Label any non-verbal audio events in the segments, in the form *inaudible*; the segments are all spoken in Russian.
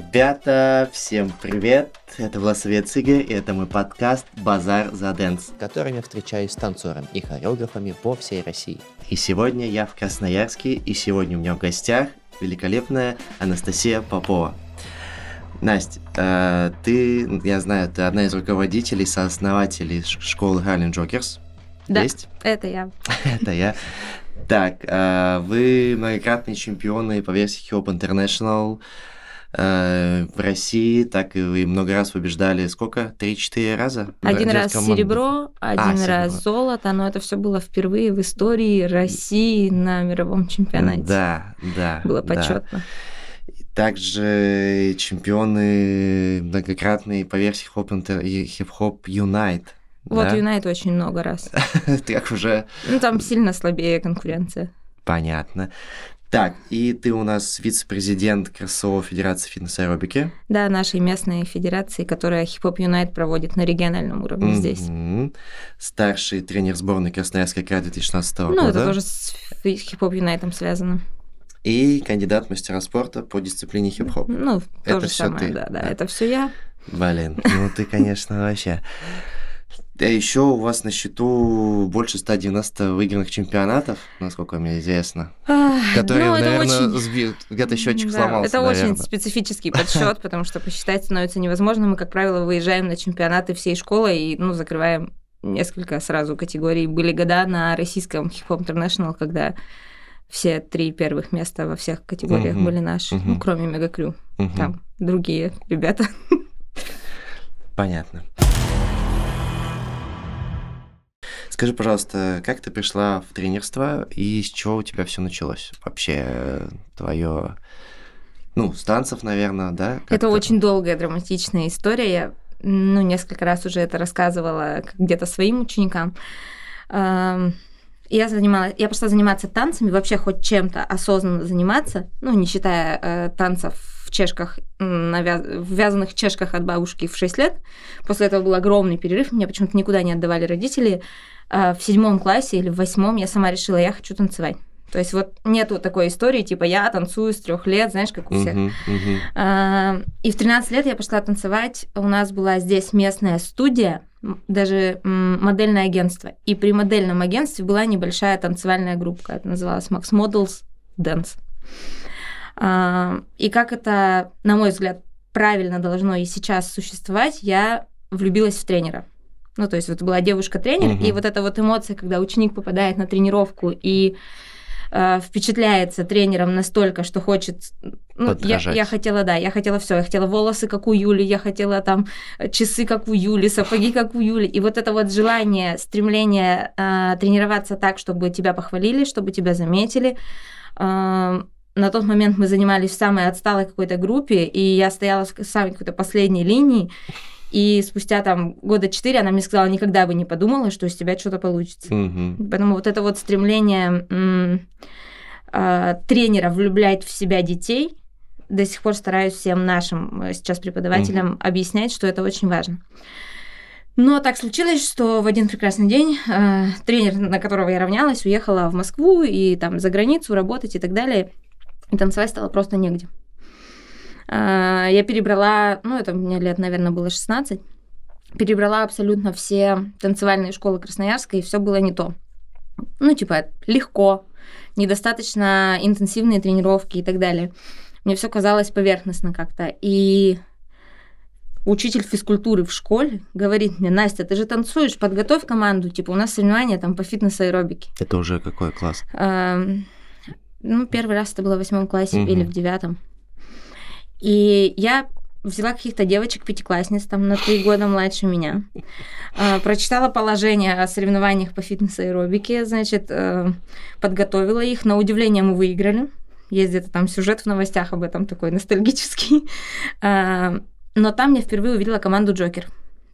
ребята, всем привет! Это Власовец Игорь, и это мой подкаст «Базар за Дэнс», в котором я встречаюсь с танцором и хореографами по всей России. И сегодня я в Красноярске, и сегодня у меня в гостях великолепная Анастасия Попова. Настя, э, ты, я знаю, ты одна из руководителей, сооснователей школы Гарлин Джокерс. Да, Есть? это я. *laughs* это я. Так, э, вы многократные чемпионы по версии Hip International, Э, в России так и вы много раз побеждали. Сколько? Три-четыре раза? Один раз серебро, а, один а, раз серебро. золото. Но это все было впервые в истории России на мировом чемпионате. Да, да. Было почетно. Да. Также чемпионы многократные по версии хип-хоп Юнайт. Вот да? Юнайт очень много раз. *laughs* Так уже... Ну, там сильно слабее конкуренция. Понятно. Так, и ты у нас вице-президент Красовой Федерации фитнес-аэробики. Да, нашей местной федерации, которая Hip Hop Unite проводит на региональном уровне mm-hmm. здесь. Старший тренер сборной Красноярской края 2016 ну, года. Ну, это тоже с Hip Hop Unite связано. И кандидат мастера спорта по дисциплине хип-хоп. Ну, это то же самое, ты. да, да, да, это все я. Блин, ну ты, конечно, вообще. А еще у вас на счету больше 190 выигранных чемпионатов, насколько мне известно. которые, ну, наверное, очень... сбил, где-то счетчик да, сломался. Это наверное. очень специфический подсчет, *laughs* потому что посчитать становится невозможно. Мы, как правило, выезжаем на чемпионаты всей школы и ну, закрываем несколько сразу категорий. Были года на российском хип-хоп international, когда все три первых места во всех категориях угу, были наши, угу. ну, кроме Мегакрю. Угу. Там другие ребята. *laughs* Понятно. Скажи, пожалуйста, как ты пришла в тренерство и с чего у тебя все началось? Вообще твое, ну, с танцев, наверное, да? Как-то... Это очень долгая драматичная история. Я, ну, несколько раз уже это рассказывала где-то своим ученикам. Я занималась, я пошла заниматься танцами, вообще хоть чем-то осознанно заниматься, ну, не считая э, танцев в чешках, навяз... в вязаных чешках от бабушки в 6 лет. После этого был огромный перерыв, меня почему-то никуда не отдавали родители. Э, в седьмом классе или в восьмом я сама решила, я хочу танцевать. То есть вот нету такой истории, типа я танцую с трех лет, знаешь, как у всех. Uh-huh, uh-huh. А, и в 13 лет я пошла танцевать. У нас была здесь местная студия, даже модельное агентство. И при модельном агентстве была небольшая танцевальная группа, это называлась Max Models Dance. А, и как это, на мой взгляд, правильно должно и сейчас существовать, я влюбилась в тренера. Ну, то есть вот была девушка-тренер, угу. и вот эта вот эмоция, когда ученик попадает на тренировку и э, впечатляется тренером настолько, что хочет... Ну, Подражать. я, я хотела, да, я хотела все. Я хотела волосы, как у Юли, я хотела там э, часы, как у Юли, сапоги, как у Юли. И вот это вот желание, стремление э, тренироваться так, чтобы тебя похвалили, чтобы тебя заметили. Э, на тот момент мы занимались в самой отсталой какой-то группе, и я стояла в самой какой-то последней линии, и спустя там года четыре она мне сказала, никогда бы не подумала, что из тебя что-то получится. Угу. Поэтому вот это вот стремление м- э, тренера влюблять в себя детей, до сих пор стараюсь всем нашим э, сейчас преподавателям угу. объяснять, что это очень важно. Но так случилось, что в один прекрасный день э, тренер, на которого я равнялась, уехала в Москву и там за границу работать и так далее. И танцевать стало просто негде. А, я перебрала, ну, это мне лет, наверное, было 16, перебрала абсолютно все танцевальные школы Красноярска, и все было не то. Ну, типа, легко, недостаточно интенсивные тренировки и так далее. Мне все казалось поверхностно как-то. И учитель физкультуры в школе говорит мне, Настя, ты же танцуешь, подготовь команду, типа у нас соревнования там по фитнес-аэробике. Это уже какой класс? ну, первый раз это было в восьмом классе или в девятом. И я взяла каких-то девочек, пятиклассниц, там на три года младше меня. А, прочитала положение о соревнованиях по фитнес-аэробике, значит, э, подготовила их. На удивление мы выиграли. Есть где-то там сюжет в новостях об этом такой ностальгический. *laughs* А, но там я впервые увидела команду Джокер.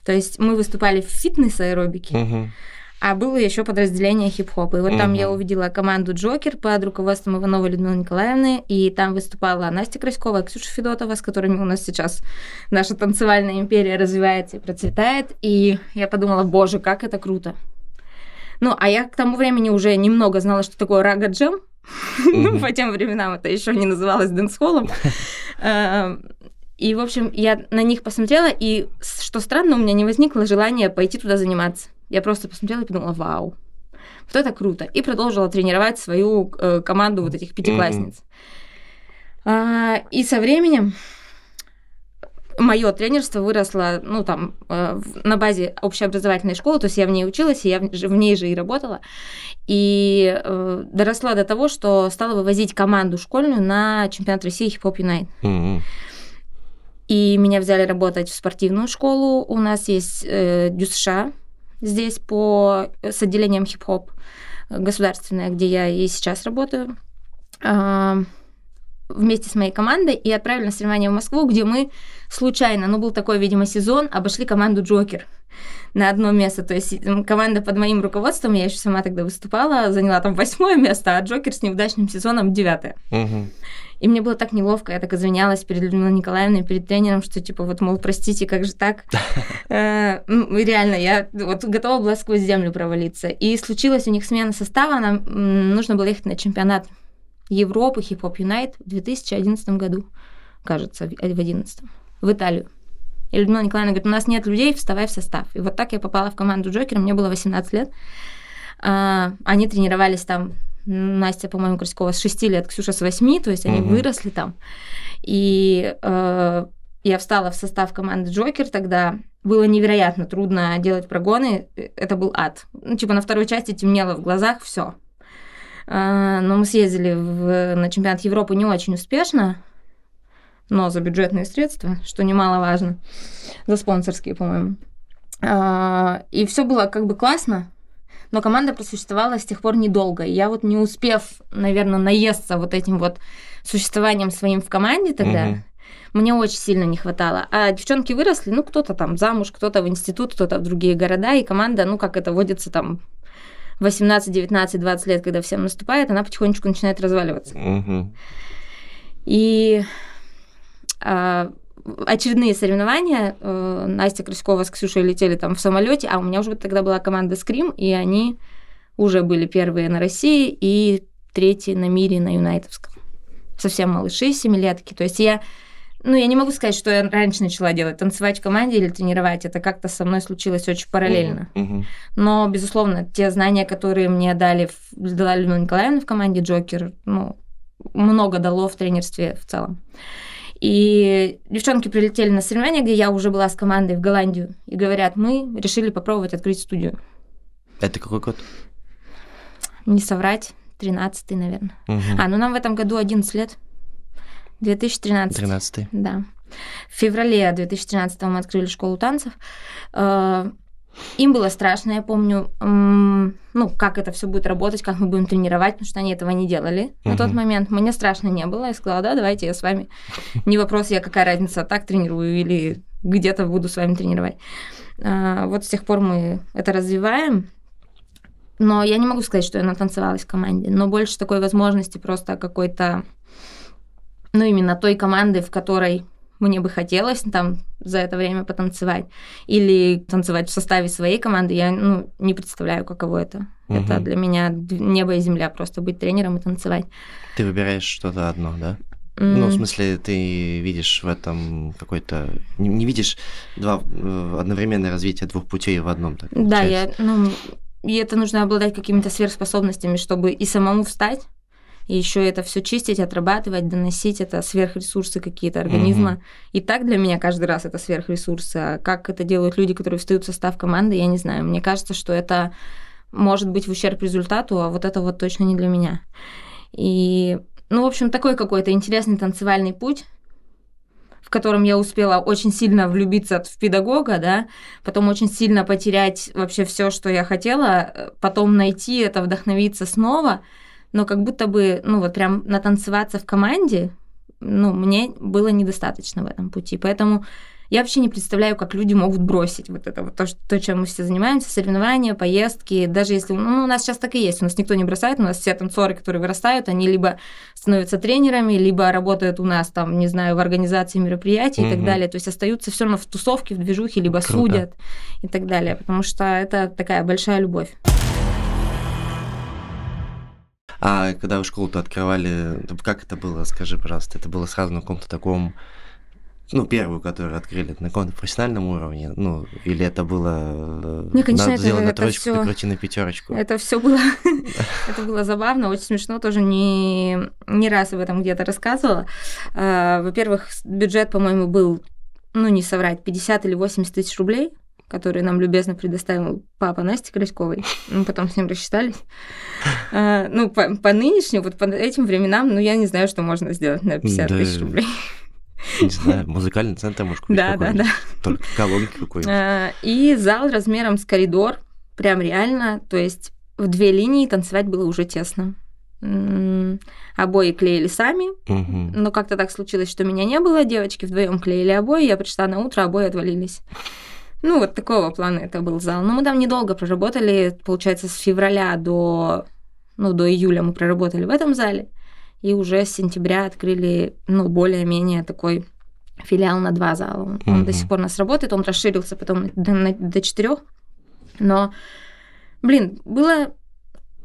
То есть мы выступали в фитнес-аэробике. Uh-huh а было еще подразделение хип-хопа. И вот угу. там я увидела команду «Джокер» под руководством Иванова Людмилы Николаевны, и там выступала Настя Краськова, Ксюша Федотова, с которыми у нас сейчас наша танцевальная империя развивается и процветает. И я подумала, боже, как это круто. Ну, а я к тому времени уже немного знала, что такое рага джем. Ну, *laughs* по тем временам это еще не называлось дэнс-холлом. *laughs* Эм, и, в общем, я на них посмотрела, и, что странно, у меня не возникло желания пойти туда заниматься. Я просто посмотрела и подумала, вау, вот это круто. И продолжила тренировать свою э, команду вот этих пятиклассниц. Mm-hmm. А, и со временем мое тренерство выросло, ну, там, э, на базе общеобразовательной школы, то есть я в ней училась, и я в, в ней же и работала, и э, доросла до того, что стала вывозить команду школьную на чемпионат России хип-хоп Юнайт. Mm-hmm. И меня взяли работать в спортивную школу. У нас есть э, ДЮСШ, а здесь по, э, с отделением хип-хоп государственное, где я и сейчас работаю, а, вместе с моей командой и отправили на соревнования в Москву, где мы случайно, ну был такой, видимо, сезон, обошли команду Джокер на одно место. То есть команда под моим руководством, я еще сама тогда выступала, заняла там восьмое место, а Джокер с неудачным сезоном девятое. Угу. И мне было так неловко, я так извинялась перед Людмилой Николаевной, перед тренером, что типа вот, мол, простите, как же так? *laughs* Э, ну, реально, я вот готова была сквозь землю провалиться. И случилась у них смена состава, нам нужно было ехать на чемпионат Европы Хип-Хоп Юнайт в 2011 году, кажется, в 2011, э, в Италию. И Людмила Николаевна говорит, у нас нет людей, вставай в состав. И вот так я попала в команду Джокера, мне было 18 лет. А, они тренировались там Настя, по-моему, Краськова с 6 лет, Ксюша с 8, то есть они угу. выросли там. И э, я встала в состав команды Джокер тогда. Было невероятно трудно делать прогоны. Это был ад. Ну, типа на второй части темнело в глазах, все. Э, но мы съездили в, на чемпионат Европы не очень успешно, но за бюджетные средства, что немаловажно. За спонсорские, по-моему. Э, и все было как бы классно, но команда просуществовала с тех пор недолго. И я вот не успев, наверное, наесться вот этим вот существованием своим в команде тогда, угу. мне очень сильно не хватало. А девчонки выросли, ну, кто-то там замуж, кто-то в институт, кто-то в другие города, и команда, ну, как это водится там, 18, 19, 20 лет, когда всем наступает, она потихонечку начинает разваливаться. Угу. И а, очередные соревнования. Э, Настя Крыскова с Ксюшей летели там в самолете, а у меня уже тогда была команда Скрим, и они уже были первые на России и третьи на мире на Юнайтовском. Совсем малыши, семилетки. То есть я ну, я не могу сказать, что я раньше начала делать, танцевать в команде или тренировать. Это как-то со мной случилось очень параллельно. Mm-hmm. Но, безусловно, те знания, которые мне дали, дала Людмила Николаевна в команде Джокер, ну, много дало в тренерстве в целом. И девчонки прилетели на соревнования, где я уже была с командой в Голландию, и говорят, мы решили попробовать открыть студию. Это какой год? Не соврать, 13 наверное. Угу. А, ну нам в этом году 11 лет. 2013. 13 Да. В феврале 2013 мы открыли школу танцев. Э, им было страшно, я помню, ну, как это все будет работать, как мы будем тренировать, потому что они этого не делали угу. на тот момент. Мне страшно не было. Я сказала, да, давайте я с вами. Не вопрос, я какая разница, так тренирую или где-то буду с вами тренировать. А, вот с тех пор мы это развиваем. Но я не могу сказать, что я натанцевалась в команде, но больше такой возможности просто какой-то, ну, именно той команды, в которой мне бы хотелось там за это время потанцевать. Или танцевать в составе своей команды, я ну, не представляю, каково это. Угу. Это для меня небо и земля, просто быть тренером и танцевать. Ты выбираешь что-то одно, да? Mm. Ну, в смысле, ты видишь в этом какой-то... Не, не видишь два э, одновременное развитие двух путей в одном. Так, да, я... Ну, и это нужно обладать какими-то сверхспособностями, чтобы и самому встать, и еще это все чистить, отрабатывать, доносить, это сверхресурсы какие-то организма. Угу. И так для меня каждый раз это сверхресурсы. А как это делают люди, которые встают в состав команды, я не знаю. Мне кажется, что это может быть в ущерб результату, а вот это вот точно не для меня. И, ну, в общем, такой какой-то интересный танцевальный путь в котором я успела очень сильно влюбиться в педагога, да, потом очень сильно потерять вообще все, что я хотела, э, потом найти это, вдохновиться снова – но как будто бы, ну вот прям натанцеваться в команде, ну, мне было недостаточно в этом пути. Поэтому я вообще не представляю, как люди могут бросить вот это вот то, что, то чем мы все занимаемся, соревнования, поездки, даже если... Ну, ну у нас сейчас так и есть, у нас никто не бросает, у нас все танцоры, которые вырастают, они либо становятся тренерами, либо работают у нас там, не знаю, в организации мероприятий угу. и так далее, то есть остаются все равно в тусовке, в движухе, либо Круто. судят и так далее, потому что это такая большая любовь. А когда вы школу-то открывали, как это было, скажи, пожалуйста, это было сразу на каком-то таком, ну, первую, которую открыли, на каком-то профессиональном уровне, ну, или это было... Э, не, ну, конечно, Надо сделать на троечку, всё, прикрути на пятерочку. Это все было, *laughs* это было забавно, очень смешно, тоже не, не раз об этом где-то рассказывала. А, во-первых, бюджет, по-моему, был, ну, не соврать, 50 или 80 тысяч рублей – который нам любезно предоставил папа Насти Краськовой. Мы потом с ним рассчитались. А, ну, по, по нынешним, вот по этим временам, ну, я не знаю, что можно сделать на 50 да, тысяч рублей. Не знаю, музыкальный центр, может, купить Да, да, да. Только колонки какой-нибудь. А, и зал размером с коридор, прям реально, то есть в две линии танцевать было уже тесно. Обои клеили сами, угу. но как-то так случилось, что меня не было. Девочки вдвоем клеили обои, я пришла на утро, обои отвалились. Ну, вот такого плана это был зал. Но мы там недолго проработали, получается, с февраля до, ну, до июля мы проработали в этом зале. И уже с сентября открыли, ну, более-менее такой филиал на два зала. Он угу. до сих пор у нас работает, он расширился потом до, до четырех. Но, блин, было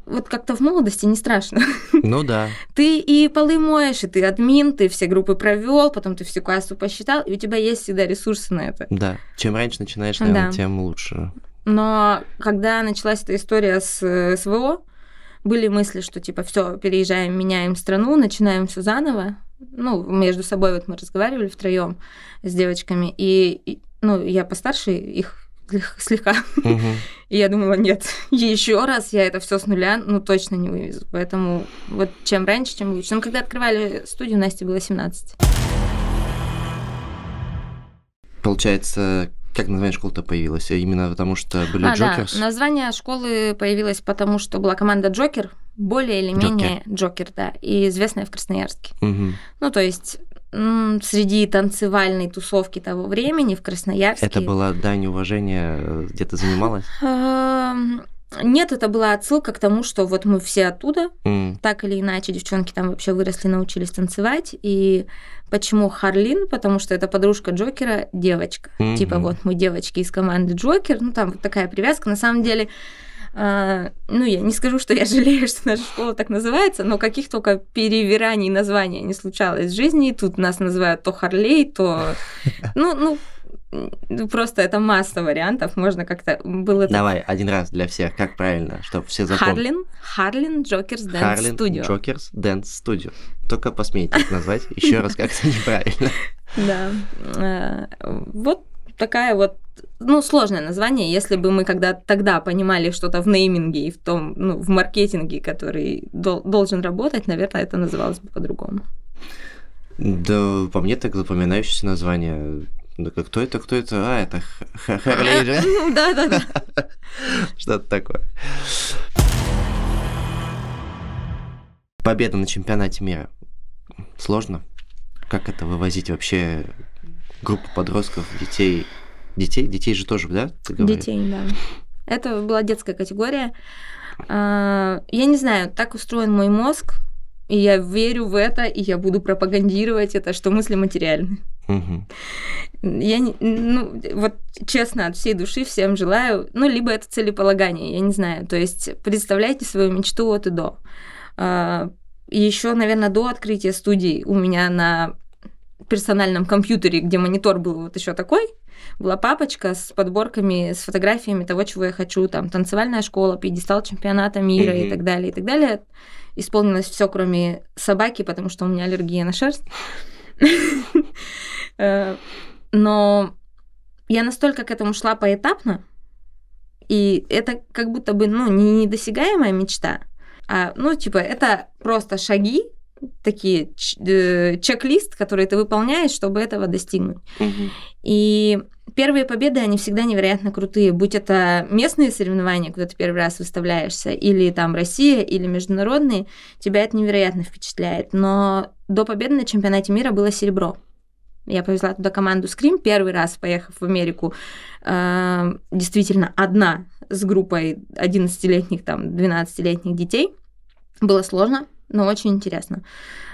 вот как-то в молодости не страшно. *laughs* Ну да. Ты и полы моешь, и ты админ, ты все группы провел, потом ты всю кассу посчитал, и у тебя есть всегда ресурсы на это. Да. Чем раньше начинаешь, наверное, да. тем лучше. Но когда началась эта история с э, СВО, были мысли, что типа все, переезжаем, меняем страну, начинаем все заново. Ну, между собой вот мы разговаривали втроем с девочками, и, и ну, я постарше их слегка. *laughs* И я думала, нет, *laughs* еще раз я это все с нуля, ну, точно не вывезу. Поэтому вот чем раньше, чем лучше. Ну когда открывали студию, Насте было 17. Получается, как название школы-то появилось? Именно потому, что были а, Джокерс? Да. Название школы появилось потому, что была команда Джокер, более или менее Джокер, Джокер да, и известная в Красноярске. Угу. Ну, то есть среди танцевальной тусовки того времени в Красноярске. Это была дань уважения, э, где ты занималась? Э, нет, это была отсылка к тому, что вот мы все оттуда, mm. так или иначе, девчонки там вообще выросли, научились танцевать. И почему Харлин? Потому что это подружка Джокера, девочка. Mm-hmm. Типа вот мы девочки из команды Джокер, ну там вот такая привязка. На самом деле, а, ну, я не скажу, что я *laughs* жалею, что наша школа так называется, но каких только перевираний названия не случалось в жизни. тут нас называют то Харлей, то... *laughs* Ну, ну, ну, просто это масса вариантов, можно как-то было... Давай, так... один раз для всех, как правильно, чтобы все запомнили. Харлин, Харлин Джокерс Дэнс Харлин Студио. Джокерс Дэнс Студио. Только посмейтесь назвать еще раз как-то неправильно. *laughs* Да. Э, вот такая вот ну, сложное название. Если бы мы когда тогда понимали что-то в нейминге и в том, ну, в маркетинге, который дол- должен работать, наверное, это называлось бы по-другому. Да, по мне так запоминающееся название. Да кто это, кто это? А, это Харлей же? Да-да-да. *laughs* Ну *laughs* что-то такое. Победа на чемпионате мира. Сложно? Как это вывозить вообще группу подростков, детей Детей? Детей же тоже, да? Детей, да. Это была детская категория. А, я не знаю, так устроен мой мозг, и я верю в это, и я буду пропагандировать это, что мысли материальны. Я ну, вот честно, от всей души всем желаю, ну, либо это целеполагание, я не знаю. То есть представляйте свою мечту от и до. А, еще, наверное, до открытия студии у меня на персональном компьютере, где монитор был вот еще такой, была папочка с подборками, с фотографиями того, чего я хочу, там, танцевальная школа, пьедестал чемпионата мира mm-hmm. и так далее, и так далее. Исполнилось все, кроме собаки, потому что у меня аллергия на шерсть. *laughs* Э, но я настолько к этому шла поэтапно, и это как будто бы, ну, не недосягаемая мечта, а, ну, типа, это просто шаги такие э, чек-лист, который ты выполняешь, чтобы этого достигнуть. Угу. И первые победы, они всегда невероятно крутые, будь это местные соревнования, куда ты первый раз выставляешься, или там Россия, или международные, тебя это невероятно впечатляет. Но до победы на чемпионате мира было серебро. Я повезла туда команду Scream, первый раз поехав в Америку, э, действительно одна с группой 11-летних, там, 12-летних детей. Было сложно, но очень интересно.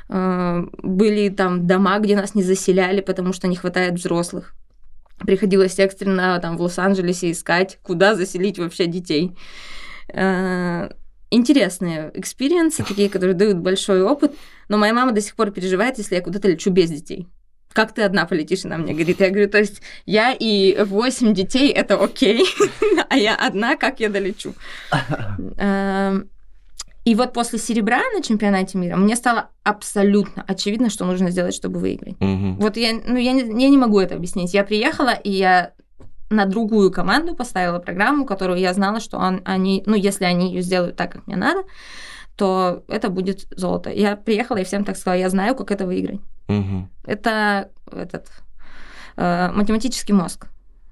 Э, были там дома, где нас не заселяли, потому что не хватает взрослых. Приходилось экстренно там в Лос-Анджелесе искать, куда заселить вообще детей. Э, интересные экспириенсы, *laughs* такие, которые дают большой опыт, но моя мама до сих пор переживает, если я куда-то лечу без детей как ты одна полетишь? Она мне говорит. Я говорю, то есть я и восемь детей, это окей, *laughs* а я одна, как я долечу? *laughs* Э, и вот после серебра на чемпионате мира мне стало абсолютно очевидно, что нужно сделать, чтобы выиграть. Угу. Вот я, ну, я, не, я не могу это объяснить. Я приехала, и я на другую команду поставила программу, которую я знала, что он, они, ну, если они ее сделают так, как мне надо, то это будет золото. Я приехала и всем так сказала, я знаю, как это выиграть. Угу. Это этот э, математический мозг.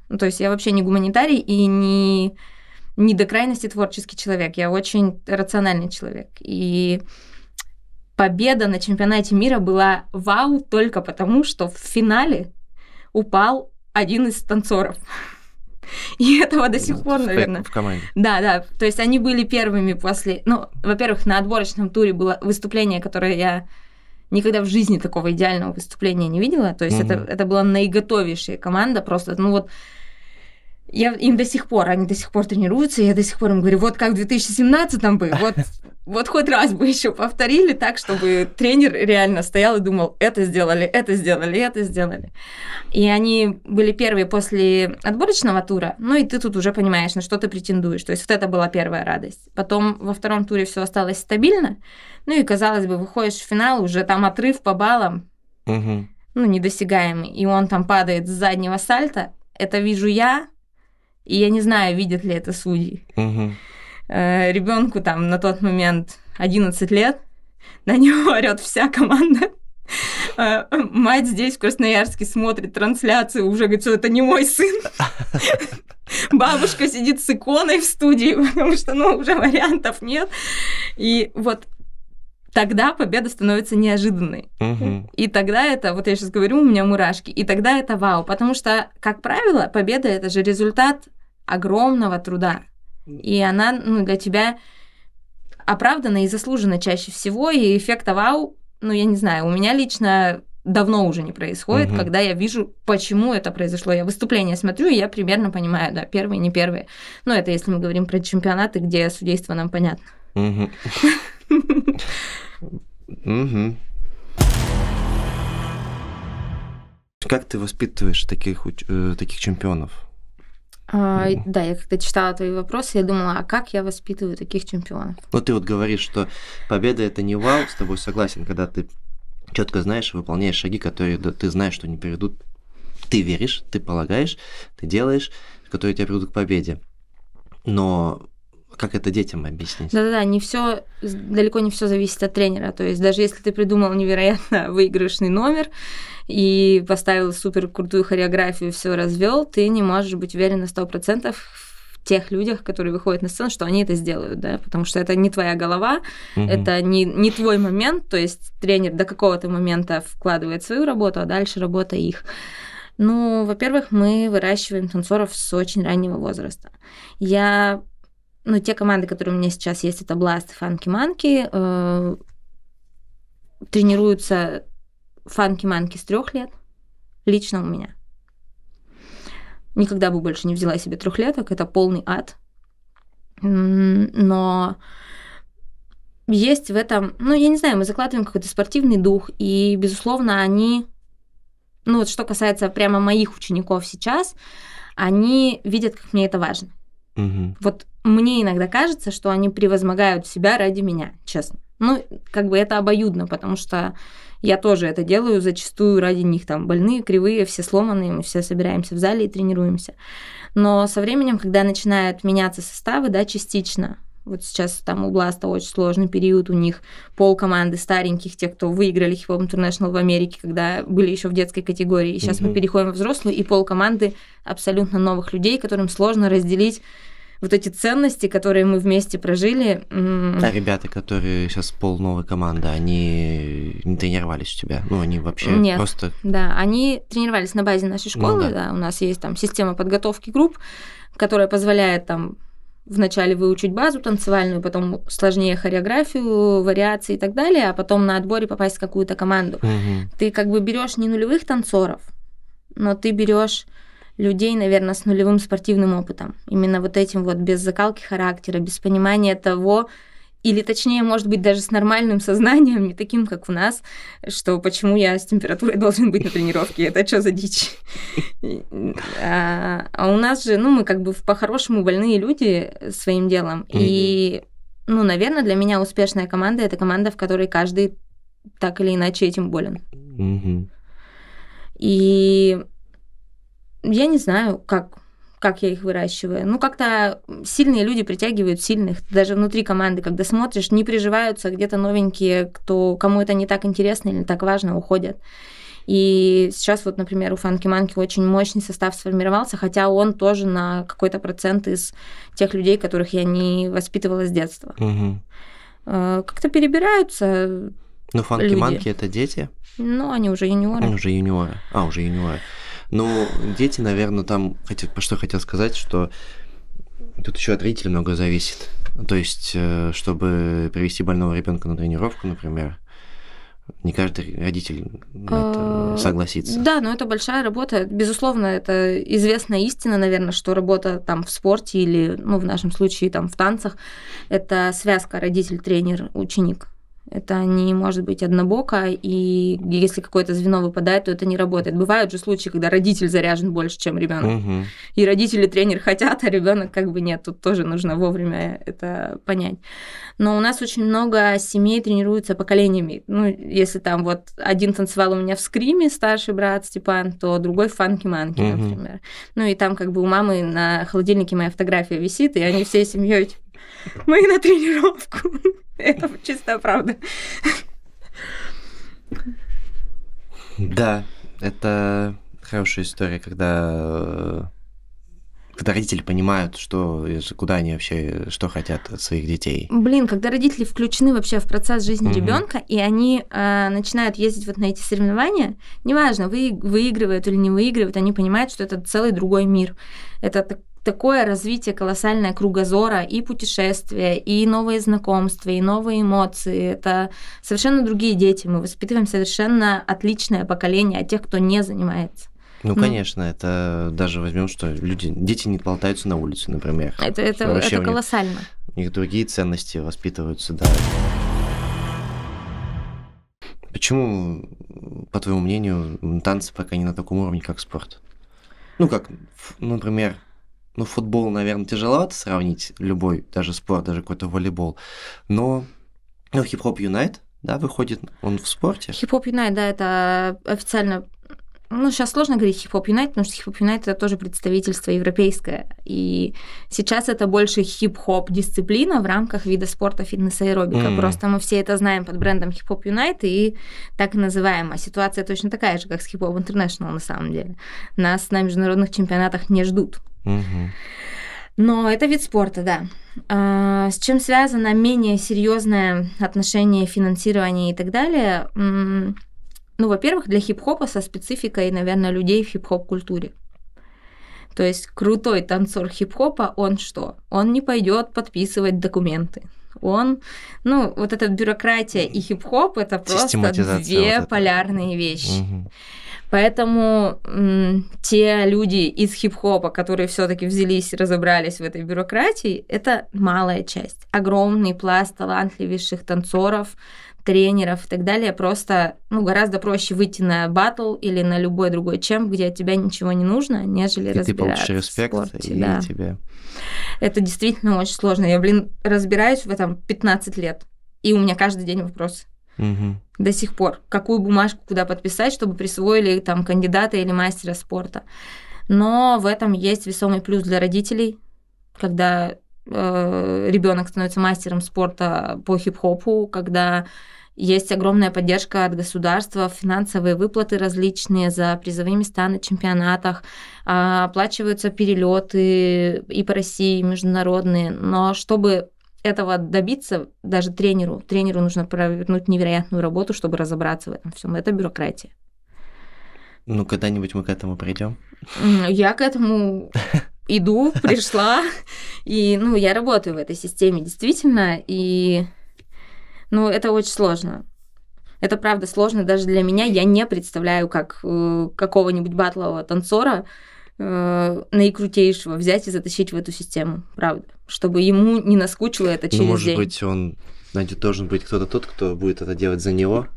Ну, то есть я вообще не гуманитарий и не не до крайности творческий человек, я очень рациональный человек. И победа на чемпионате мира была вау только потому, что в финале упал один из танцоров. *laughs* И этого до сих пор, наверное. В команде. Да, да. То есть они были первыми после... Ну, во-первых, на отборочном туре было выступление, которое я никогда в жизни такого идеального выступления не видела. То есть это, это была наиготовейшая команда. Просто, ну вот, я им до сих пор, они до сих пор тренируются, я до сих пор им говорю, вот как в 2017 там бы, вот, *laughs* вот хоть раз бы еще повторили так, чтобы тренер реально стоял и думал, это сделали, это сделали, это сделали. И они были первые после отборочного тура, ну и ты тут уже понимаешь, на что ты претендуешь. То есть вот это была первая радость. Потом во втором туре все осталось стабильно, ну и, казалось бы, выходишь в финал, уже там отрыв по баллам, угу. ну, недосягаемый, и он там падает с заднего сальта, это вижу я, и я не знаю, видят ли это судьи. Угу. Э, Ребенку там на тот момент 11 лет, на него орет вся команда. Э, мать здесь, в Красноярске, смотрит трансляцию, уже говорит, что это не мой сын. *laughs* Бабушка сидит с иконой в студии, потому что, ну, уже вариантов нет. И вот тогда победа становится неожиданной. Угу. И тогда это, вот я сейчас говорю, у меня мурашки, и тогда это вау, потому что, как правило, победа это же результат огромного труда. И она ну, для тебя оправдана и заслужена чаще всего, и эффекта вау, ну, я не знаю, у меня лично давно уже не происходит, угу. когда я вижу, почему это произошло. Я выступление смотрю, и я примерно понимаю, да, первые, не первые. Но ну, это если мы говорим про чемпионаты, где судейство нам понятно. Как ты воспитываешь таких, э, таких чемпионов? А, да, я когда читала твои вопросы, я думала, а как я воспитываю таких чемпионов? Вот ты вот говоришь, что победа это не вау, с тобой согласен, когда ты четко знаешь и выполняешь шаги, которые да, ты знаешь, что не приведут. Ты веришь, ты полагаешь, ты делаешь, которые тебя приведут к победе. Но как это детям объяснить? Да-да-да, не все, далеко не все зависит от тренера. То есть даже если ты придумал невероятно *laughs* выигрышный номер и поставил супер крутую хореографию, все развел, ты не можешь быть уверен на сто процентов в тех людях, которые выходят на сцену, что они это сделают, да, потому что это не твоя голова, угу. это не, не твой момент, то есть тренер до какого-то момента вкладывает свою работу, а дальше работа их. Ну, во-первых, мы выращиваем танцоров с очень раннего возраста. Я ну, те команды, которые у меня сейчас есть, это Blast, Funky Monkey, э, тренируются Funky Monkey с трех лет, лично у меня. Никогда бы больше не взяла себе трехлеток, это полный ад. Но есть в этом, ну, я не знаю, мы закладываем какой-то спортивный дух, и, безусловно, они, ну, вот что касается прямо моих учеников сейчас, они видят, как мне это важно. Угу. Вот мне иногда кажется, что они превозмогают себя ради меня, честно. Ну, как бы это обоюдно, потому что я тоже это делаю зачастую ради них, там, больные, кривые, все сломанные, мы все собираемся в зале и тренируемся. Но со временем, когда начинают меняться составы, да, частично, вот сейчас там у Бласта очень сложный период, у них пол команды стареньких, те, кто выиграли Hip Hop International в Америке, когда были еще в детской категории. И сейчас mm-hmm. мы переходим во взрослую, и пол команды абсолютно новых людей, которым сложно разделить вот эти ценности, которые мы вместе прожили. Да, ребята, которые сейчас пол новой команды, они не тренировались у тебя? Ну, они вообще Нет, просто... Да, они тренировались на базе нашей ну школы, ну, да. да, у нас есть там система подготовки групп, которая позволяет там вначале выучить базу танцевальную, потом сложнее хореографию, вариации и так далее, а потом на отборе попасть в какую-то команду. Угу. Ты как бы берешь не нулевых танцоров, но ты берешь людей, наверное, с нулевым спортивным опытом. Именно вот этим вот, без закалки характера, без понимания того, или точнее, может быть, даже с нормальным сознанием, не таким, как у нас, что почему я с температурой *laughs* должен быть на тренировке, это что за дичь? А, а у нас же, ну, мы как бы по-хорошему больные люди своим делом. И, ну, наверное, для меня успешная команда – это команда, в которой каждый так или иначе этим болен. И я не знаю, как как я их выращиваю. Ну, как-то сильные люди притягивают сильных. Даже внутри команды, когда смотришь, не приживаются а где-то новенькие, кто, кому это не так интересно или не так важно, уходят. И сейчас вот, например, у Фанки Манки очень мощный состав сформировался, хотя он тоже на какой-то процент из тех людей, которых я не воспитывала с детства. Угу. Как-то перебираются. Но Фанки Манки это дети? Ну, они уже юниоры. Они уже юниоры. А, уже юниоры. Ну, дети, наверное, там... по что хотел сказать, что тут еще от родителей много зависит. То есть, э, чтобы привести больного ребенка на тренировку, например, не каждый родитель это а, согласится. Да, но это большая работа. Безусловно, это известная истина, наверное, что работа там в спорте или, ну, в нашем случае, там в танцах, это связка родитель-тренер-ученик. Это не может быть однобоко, и если какое-то звено выпадает, то это не работает. Бывают же случаи, когда родитель заряжен больше, чем ребенок. Угу. И родители тренер хотят, а ребенок как бы нет. Тут тоже нужно вовремя это понять. Но у нас очень много семей тренируются поколениями. Ну, если там вот один танцевал у меня в скриме, старший брат Степан, то другой в фанки-манке, угу. например. Ну и там как бы у мамы на холодильнике моя фотография висит, и они всей семьей типа, мы на тренировку. *laughs* Это чистая правда. Да, это хорошая история, когда когда родители понимают, что куда они вообще, что хотят от своих детей. Блин, когда родители включены вообще в процесс жизни угу. ребенка, и они э, начинают ездить вот на эти соревнования, неважно, вы, выигрывают или не выигрывают, они понимают, что это целый другой мир. Это так, такое развитие колоссальное кругозора и путешествия, и новые знакомства, и новые эмоции. Это совершенно другие дети. Мы воспитываем совершенно отличное поколение от тех, кто не занимается. Ну, ну, конечно, это даже возьмем, что люди, дети не болтаются на улице, например. Это, это, это колоссально. У них, у них другие ценности воспитываются, да. Почему, по твоему мнению, танцы пока не на таком уровне, как спорт? Ну, как, например, ну, футбол, наверное, тяжеловато сравнить, любой, даже спорт, даже какой-то волейбол, но ну, хип-хоп Юнайт, да, выходит он в спорте. Хип-хоп Юнайт, да, это официально ну, сейчас сложно говорить хип-хоп Юнайт, потому что хип-хоп Юнайт это тоже представительство европейское. И сейчас это больше хип-хоп дисциплина в рамках вида спорта фитнеса аэробика. Mm. Просто мы все это знаем под брендом хип-хоп Юнайт и так и называем. А ситуация точно такая же, как с хип-хоп интернешнл на самом деле. Нас на международных чемпионатах не ждут. Но это вид спорта, да. А, с чем связано менее серьезное отношение финансирования и так далее? Ну, во-первых, для хип-хопа со спецификой, наверное, людей в хип-хоп-культуре. То есть крутой танцор хип-хопа, он что? Он не пойдет подписывать документы. Он, ну, вот эта бюрократия и хип-хоп это просто две это. полярные вещи. Угу. Поэтому м, те люди из хип-хопа, которые все-таки взялись и разобрались в этой бюрократии, это малая часть. Огромный пласт талантливейших танцоров, тренеров и так далее. Просто ну, гораздо проще выйти на батл или на любой другой чем, где от тебя ничего не нужно, нежели и разбираться ты получишь респект, в спорте. И да. тебе... Это действительно очень сложно. Я, блин, разбираюсь в этом 15 лет. И у меня каждый день вопрос, Угу. До сих пор. Какую бумажку куда подписать, чтобы присвоили там кандидата или мастера спорта. Но в этом есть весомый плюс для родителей, когда э, ребенок становится мастером спорта по хип-хопу, когда есть огромная поддержка от государства, финансовые выплаты различные за призовые места на чемпионатах, а, оплачиваются перелеты и по России, и международные. Но чтобы этого добиться даже тренеру. Тренеру нужно провернуть невероятную работу, чтобы разобраться в этом всем. Это бюрократия. Ну, когда-нибудь мы к этому придем. Я к этому *laughs* иду, пришла, и, ну, я работаю в этой системе, действительно, и, ну, это очень сложно. Это правда сложно даже для меня. Я не представляю, как э, какого-нибудь батлового танцора э, наикрутейшего взять и затащить в эту систему, правда чтобы ему не наскучило это ну, через ну, может день. быть, он Значит, должен быть кто-то тот, кто будет это делать за него,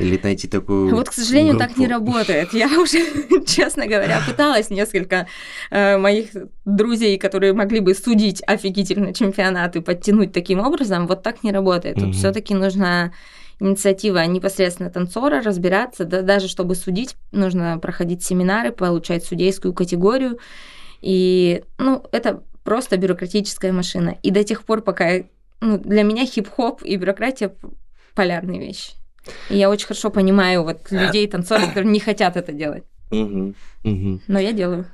или найти такую. Вот, к сожалению, группу. так не работает. Я уже, *laughs* честно говоря, пыталась несколько э, моих друзей, которые могли бы судить офигительно чемпионат и подтянуть таким образом. Вот так не работает. Тут угу. все-таки нужна инициатива непосредственно танцора, разбираться. Да, даже чтобы судить, нужно проходить семинары, получать судейскую категорию. И, ну, это просто бюрократическая машина. И до тех пор, пока ну, для меня хип-хоп и бюрократия полярные вещи. И я очень хорошо понимаю вот а. людей, танцоров, которые не хотят это делать. Угу, угу. Но я делаю.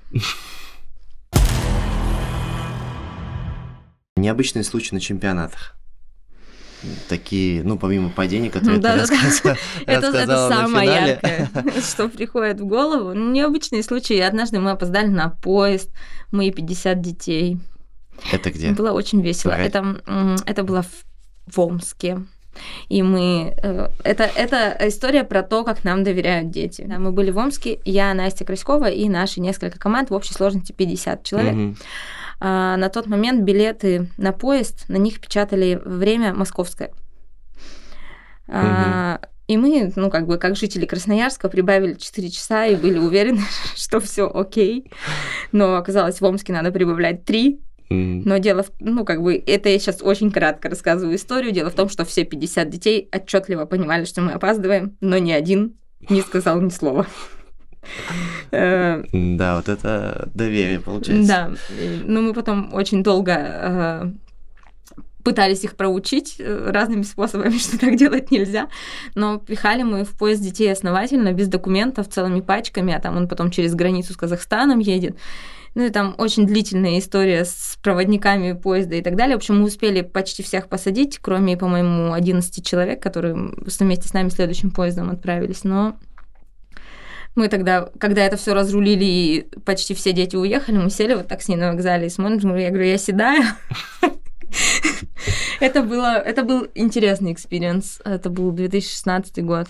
Необычный случай на чемпионатах такие, ну, помимо падений, которые да, ты да, рассказала, это, рассказала это самое яркое, что приходит в голову. Ну, необычные случаи. Однажды мы опоздали на поезд, мы 50 детей. Это где? Было очень весело. Ага. Это, это было в, в Омске. И мы... Э, это, это история про то, как нам доверяют дети. Да, мы были в Омске, я, Настя Краськова и наши несколько команд, в общей сложности 50 человек. Угу. А на тот момент билеты на поезд, на них печатали время московское. Угу. и мы, ну, как бы, как жители Красноярска, прибавили 4 часа и были уверены, *laughs* что все окей. Но оказалось, в Омске надо прибавлять 3. Но дело в, ну, как бы, это я сейчас очень кратко рассказываю историю. Дело в том, что все 50 детей отчетливо понимали, что мы опаздываем, но ни один не сказал ни слова. Э, да, вот это доверие получается. Да, но ну, мы потом очень долго э, пытались их проучить э, разными способами, *laughs* что так делать нельзя, но пихали мы в поезд детей основательно, без документов, целыми пачками, а там он потом через границу с Казахстаном едет. Ну и там очень длительная история с проводниками поезда и так далее. В общем, мы успели почти всех посадить, кроме, по-моему, 11 человек, которые вместе с нами следующим поездом отправились, но мы тогда, когда это все разрулили и почти все дети уехали, мы сели вот так с ней на вокзале и смотрим, я говорю, я седаю. *laughs* Это было, это был интересный экспириенс. Это был 2016 год.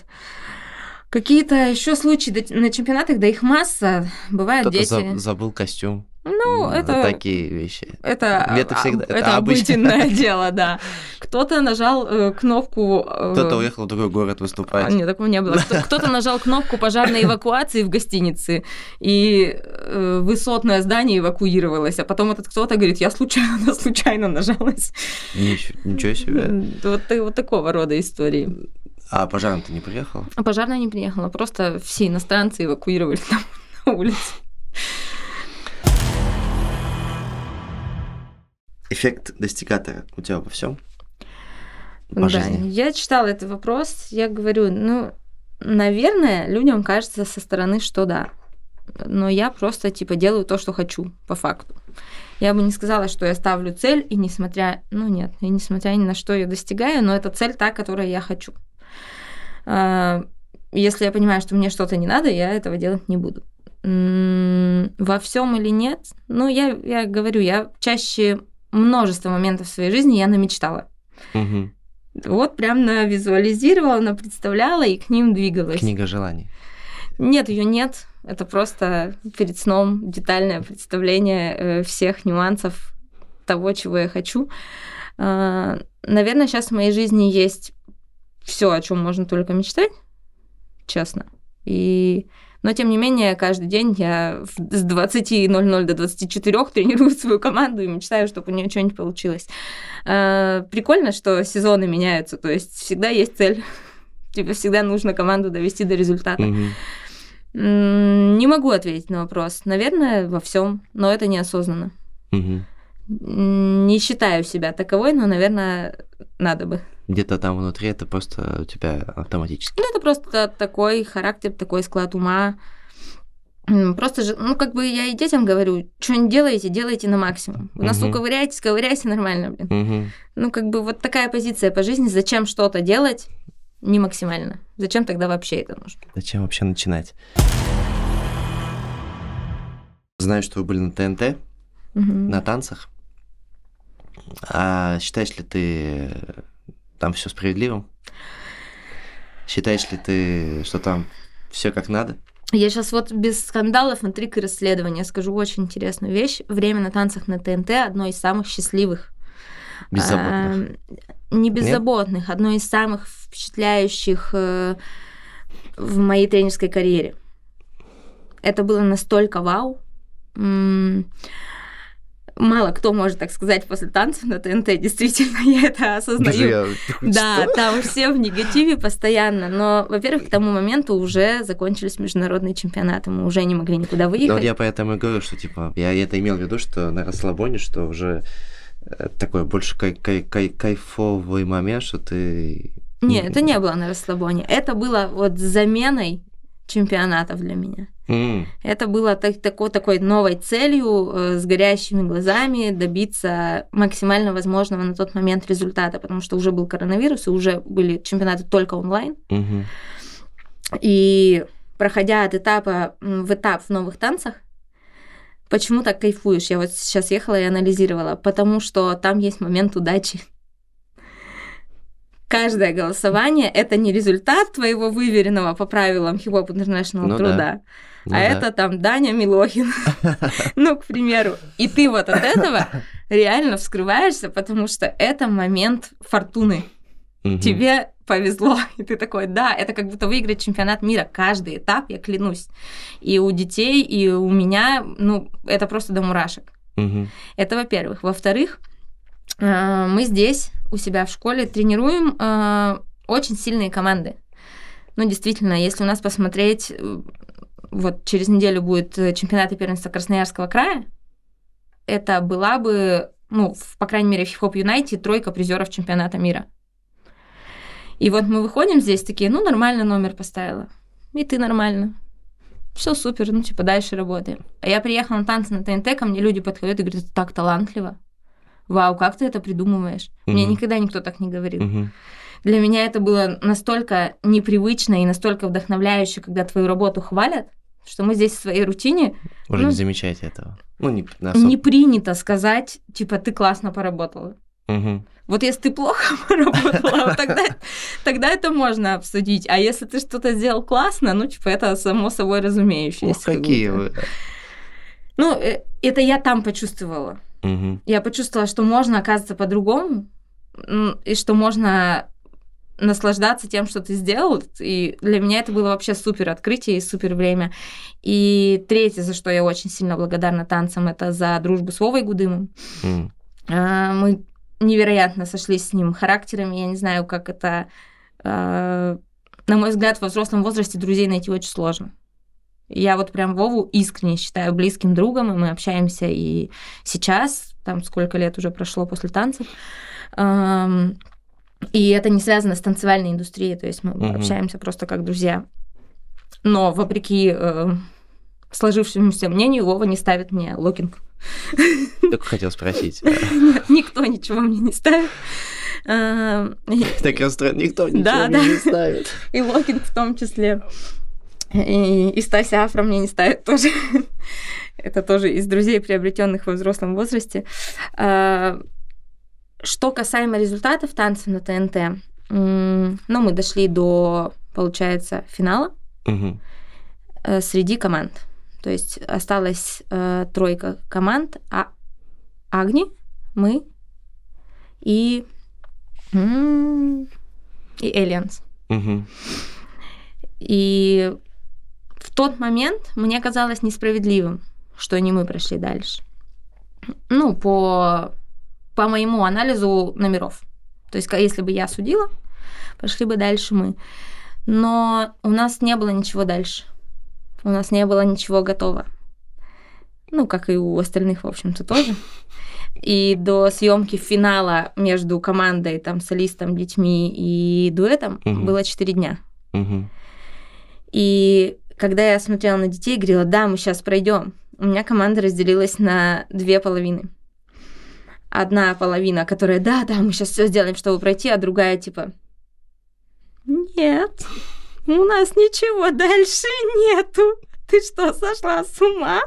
Какие-то еще случаи на чемпионатах, да их масса. Бывают дети. забыл костюм. Ну, это... Такие вещи. Это, это, а, всегда, это, это обыденное *laughs* дело, да. Кто-то нажал э, кнопку... Э... Кто-то уехал в другой город выступать. А, нет, такого не было. Кто-то нажал кнопку пожарной эвакуации в гостинице, и э, высотное здание эвакуировалось, а потом этот кто-то говорит, я случайно, *laughs* случайно нажалась. Ничего, ничего себе. Вот, вот такого рода истории. А пожарная-то не приехала? А пожарная не приехала, просто все иностранцы эвакуировались там *laughs* на улице. эффект достигатора у тебя во всем? По да, жизни? я читала этот вопрос, я говорю, ну, наверное, людям кажется со стороны, что да. Но я просто, типа, делаю то, что хочу, по факту. Я бы не сказала, что я ставлю цель, и несмотря... Ну, нет, и несмотря ни на что я достигаю, но это цель та, которую я хочу. А, если я понимаю, что мне что-то не надо, я этого делать не буду во всем или нет. Ну, я, я говорю, я чаще множество моментов в своей жизни я намечтала. Угу. Вот прям на визуализировала, на представляла и к ним двигалась. Книга желаний. Нет, ее нет. Это просто перед сном детальное представление э, всех нюансов того, чего я хочу. А, Наверное, сейчас в моей жизни есть все, о чем можно только мечтать, честно. И но, тем не менее, каждый день я с 20.00 до 24 тренирую *laughs* свою команду и мечтаю, чтобы у нее что-нибудь получилось. А, прикольно, что сезоны меняются, то есть всегда есть цель. *laughs* Тебе всегда нужно команду довести до результата. Не могу ответить на вопрос. Наверное, во всем, но это неосознанно. Не считаю себя таковой, но, наверное, надо бы где-то там внутри это просто у тебя автоматически. Ну, это просто такой характер, такой склад ума. Просто же, ну, как бы я и детям говорю, что не делаете, делайте на максимум. У нас угу. уковыряйтесь, ковыряйте нормально, блин. Угу. Ну, как бы вот такая позиция по жизни, зачем что-то делать не максимально. Зачем тогда вообще это нужно? Зачем вообще начинать? Знаю, что вы были на ТНТ, угу. на танцах. А считаешь ли ты там все справедливо? Считаешь ли ты, что там все как надо? Я сейчас вот без скандалов, интриг и расследования скажу очень интересную вещь. Время на танцах на ТНТ одно из самых счастливых. Беззаботных. А, не беззаботных, Нет? одно из самых впечатляющих э, в моей тренерской карьере. Это было настолько вау. М- мало кто может так сказать после танцев на ТНТ, действительно, *laughs* я это осознаю. я... Да, там все в негативе постоянно, но, во-первых, к тому моменту уже закончились международные чемпионаты, мы уже не могли никуда выехать. Вот я поэтому и говорю, что, типа, я это имел в виду, что на расслабоне, что уже э, такой больше кай кай кай кайфовый момент, что ты... Нет, это не было на расслабоне. Это было вот заменой чемпионатов для меня. Mm. Это было так, такой, такой новой целью э, с горящими глазами добиться максимально возможного на тот момент результата, потому что уже был коронавирус, и уже были чемпионаты только онлайн. Mm-hmm. И проходя от этапа в этап в новых танцах, почему так кайфуешь? Я вот сейчас ехала и анализировала, потому что там есть момент удачи каждое голосование это не результат твоего выверенного по правилам Hip Hop International ну, труда. Да. Ну, а да. это там Даня Милохин, *laughs* ну, к примеру. И ты вот от этого реально вскрываешься, потому что это момент фортуны. Тебе повезло, и ты такой, да, это как будто выиграть чемпионат мира, каждый этап, я клянусь. И у детей, и у меня, ну, это просто до мурашек. Это во-первых. Во-вторых, а, мы здесь у себя в школе тренируем э, очень сильные команды. Ну, действительно, если у нас посмотреть, э, вот через неделю будет э, чемпионат и первенство Красноярского края, это была бы, ну, в, по крайней мере, в хип-хоп Юнайте тройка призеров чемпионата мира. И вот мы выходим здесь такие, ну, нормально номер поставила. И ты нормально. Все супер, ну, типа, дальше работаем. А я приехала на танцы на ТНТ, ко мне люди подходят и говорят, так талантливо вау, как ты это придумываешь? Угу. Мне никогда никто так не говорил. Угу. Для меня это было настолько непривычно и настолько вдохновляюще, когда твою работу хвалят, что мы здесь в своей рутине... Уже ну, не замечаете этого. Ну, не, особо. не принято сказать, типа, ты классно поработала. Угу. Вот если ты плохо *laughs* поработала, тогда, *laughs* тогда это можно обсудить. А если ты что-то сделал классно, ну, типа, это само собой разумеющееся. Ух, какие вы. Ну, э, это я там почувствовала. Угу. Я почувствовала, что можно, оказаться по-другому, и что можно наслаждаться тем, что ты сделал. И для меня это было вообще супер открытие и супер время. И третье, за что я очень сильно благодарна танцам, это за дружбу с Вовой Гудымом. Mm. Мы невероятно сошлись с ним характерами. Я не знаю, как это... А, на мой взгляд, во взрослом возрасте друзей найти очень сложно. Я вот прям Вову искренне считаю близким другом, и мы общаемся и сейчас, там сколько лет уже прошло после танцев. И это не связано с танцевальной индустрией, то есть мы угу. общаемся просто как друзья. Но вопреки э, сложившемуся мнению, Вова не ставит мне локинг. Только хотел спросить. *laughs* никто ничего мне не ставит. Эм, *laughs* так расстроен, никто ничего мне не ставит. И локинг в том числе. И, и Стася Афро мне не ставит тоже. *laughs* Это тоже из друзей, приобретенных во взрослом возрасте. А, что касаемо результатов танцев на ТНТ, ну, мы дошли до, получается, финала э, среди команд. То есть осталась э, тройка команд, а Агни, мы и и Aliens. Угу. И в тот момент мне казалось несправедливым, что не мы прошли дальше. Ну, по, по моему анализу номеров. То есть, если бы я судила, пошли бы дальше мы. Но у нас не было ничего дальше. У нас не было ничего готово. Ну, как и у остальных, в общем-то, тоже. И до съемки финала между командой, там, солистом, детьми и дуэтом угу. было 4 дня. Угу. И когда я смотрела на детей говорила, да, мы сейчас пройдем, у меня команда разделилась на две половины. Одна половина, которая, да, да, мы сейчас все сделаем, чтобы пройти, а другая типа, нет, у нас ничего дальше нету. Ты что, сошла с ума?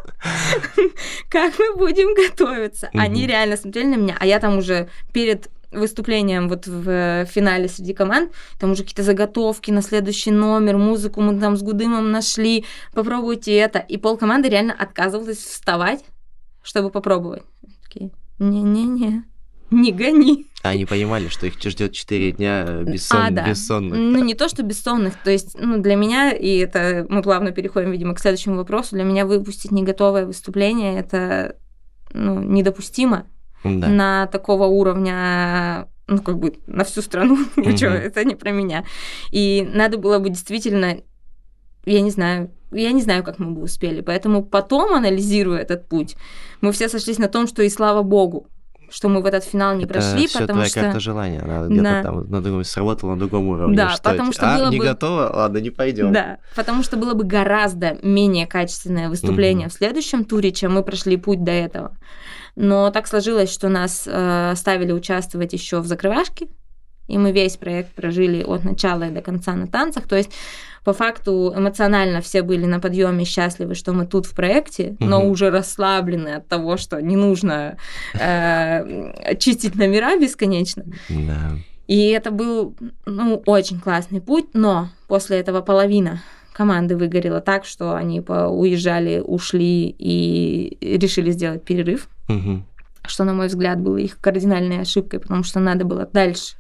*laughs* Как мы будем готовиться? Они реально смотрели на меня, а я там уже перед выступлением вот в э, финале среди команд, там уже какие-то заготовки на следующий номер, музыку мы там с Гудымом нашли, попробуйте это. И пол команды реально отказывалась вставать, чтобы попробовать. Такие, не-не-не, не гони. А они понимали, что их ждет 4 дня э, а, бессон... а, да. бессонных. Ну, не то, что бессонных. То есть, ну, для меня, и это мы плавно переходим, видимо, к следующему вопросу, для меня выпустить не готовое выступление, это ну, недопустимо да. на такого уровня ну, как бы на всю страну, *laughs* ничего, это не про меня. И надо было бы действительно, я не знаю, я не знаю, как мы бы успели. Поэтому потом, анализируя этот путь, мы все сошлись на том, что и слава богу, что мы в этот финал не это прошли, все потому твоя что... карта желания, она где-то на... там на другом, сработала на другом уровне. Да, что потому что а, было не бы... готова, ладно, не пойдем. Да, потому что было бы гораздо менее качественное выступление mm-hmm. в следующем туре, чем мы прошли путь до этого. Но так сложилось, что нас э, ставили участвовать еще в закрывашке, и мы весь проект прожили от начала и до конца на танцах. То есть, по факту, эмоционально все были на подъеме счастливы, что мы тут в проекте, угу. но уже расслаблены от того, что не нужно э, чистить номера бесконечно. Да. И это был ну, очень классный путь, но после этого половина команды выгорела так, что они уезжали, ушли и решили сделать перерыв. Что, на мой взгляд, было их кардинальной ошибкой, потому что надо было дальше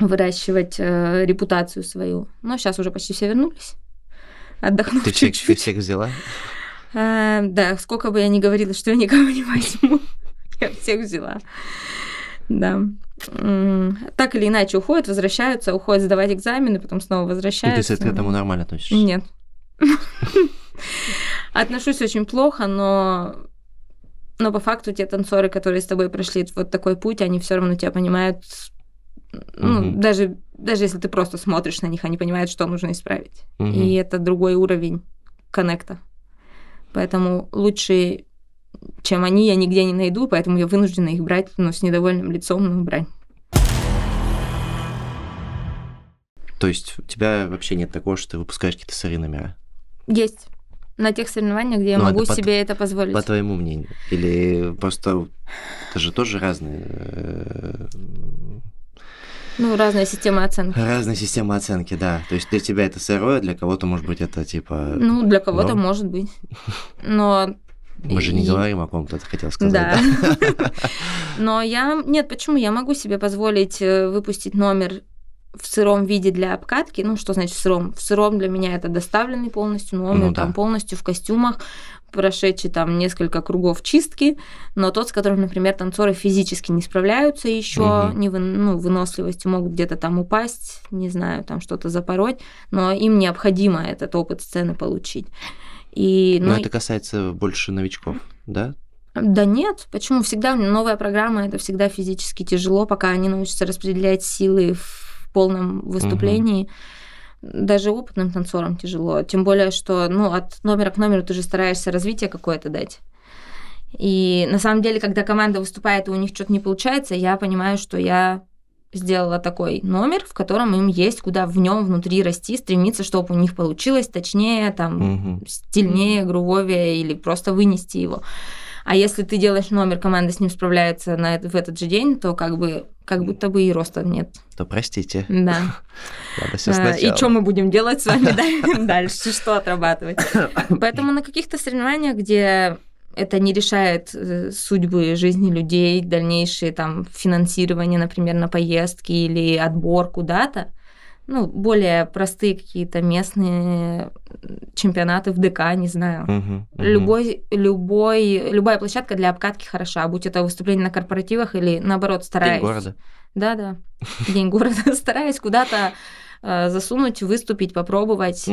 выращивать э, репутацию свою. Но сейчас уже почти все вернулись. отдохнули. ты чуть-чуть. Всех, ты всех взяла? А, да, сколько бы я ни говорила, что я никого не возьму, *laughs* я всех взяла. Да. Так или иначе уходят, возвращаются, уходят сдавать экзамены, потом снова ну, возвращаются. И ты к этому нормально относишься? Нет. *laughs* Отношусь очень плохо, но но по факту те танцоры, которые с тобой прошли вот такой путь, они все равно тебя понимают, ну, угу. даже, даже если ты просто смотришь на них, они понимают, что нужно исправить. Угу. И это другой уровень коннекта. Поэтому лучше, чем они, я нигде не найду, поэтому я вынуждена их брать, но с недовольным лицом, но ну, брать. То есть у тебя вообще нет такого, что ты выпускаешь какие-то сырые номера? Есть. На тех соревнованиях, где я ну, могу это себе по, это позволить. По твоему мнению. Или просто это же тоже разные. Э, ну, разная система оценки. Разная система оценки, да. То есть для тебя это сырое, для кого-то, может быть, это типа... Ну, для кого-то, может быть. *laughs* Но мы же не и... говорим о ком-то, ты хотел сказать. Да. да? *laughs* Но я... Нет, почему? Я могу себе позволить э, выпустить номер в сыром виде для обкатки. Ну, что значит в сыром? В сыром для меня это доставленный полностью, но он ну, да. там полностью в костюмах, прошедший там несколько кругов чистки, но тот, с которым, например, танцоры физически не справляются еще, угу. не вы, ну, выносливостью могут где-то там упасть, не знаю, там что-то запороть, но им необходимо этот опыт сцены получить. И, ну, но это касается больше новичков, да? Да нет, почему? Всегда новая программа, это всегда физически тяжело, пока они научатся распределять силы в полном выступлении. Угу. Даже опытным танцорам тяжело. Тем более, что ну, от номера к номеру ты же стараешься развитие какое-то дать. И на самом деле, когда команда выступает, и у них что-то не получается, я понимаю, что я сделала такой номер, в котором им есть куда в нем внутри расти, стремиться, чтобы у них получилось точнее, там, угу. стильнее, грубовее или просто вынести его. А если ты делаешь номер, команда с ним справляется на, в этот же день, то как бы как будто бы и роста нет. То простите. Да. Надо *laughs* все а, сначала. И что мы будем делать с вами *laughs* дальше, что отрабатывать. *laughs* Поэтому на каких-то соревнованиях, где это не решает э, судьбы жизни людей, дальнейшее там финансирование, например, на поездки или отбор куда-то, ну, более простые какие-то местные чемпионаты в ДК, не знаю. Uh-huh, uh-huh. Любой, любой, любая площадка для обкатки хороша, будь это выступление на корпоративах или, наоборот, стараюсь... День города. Да-да, день города. Стараюсь куда-то э, засунуть, выступить, попробовать,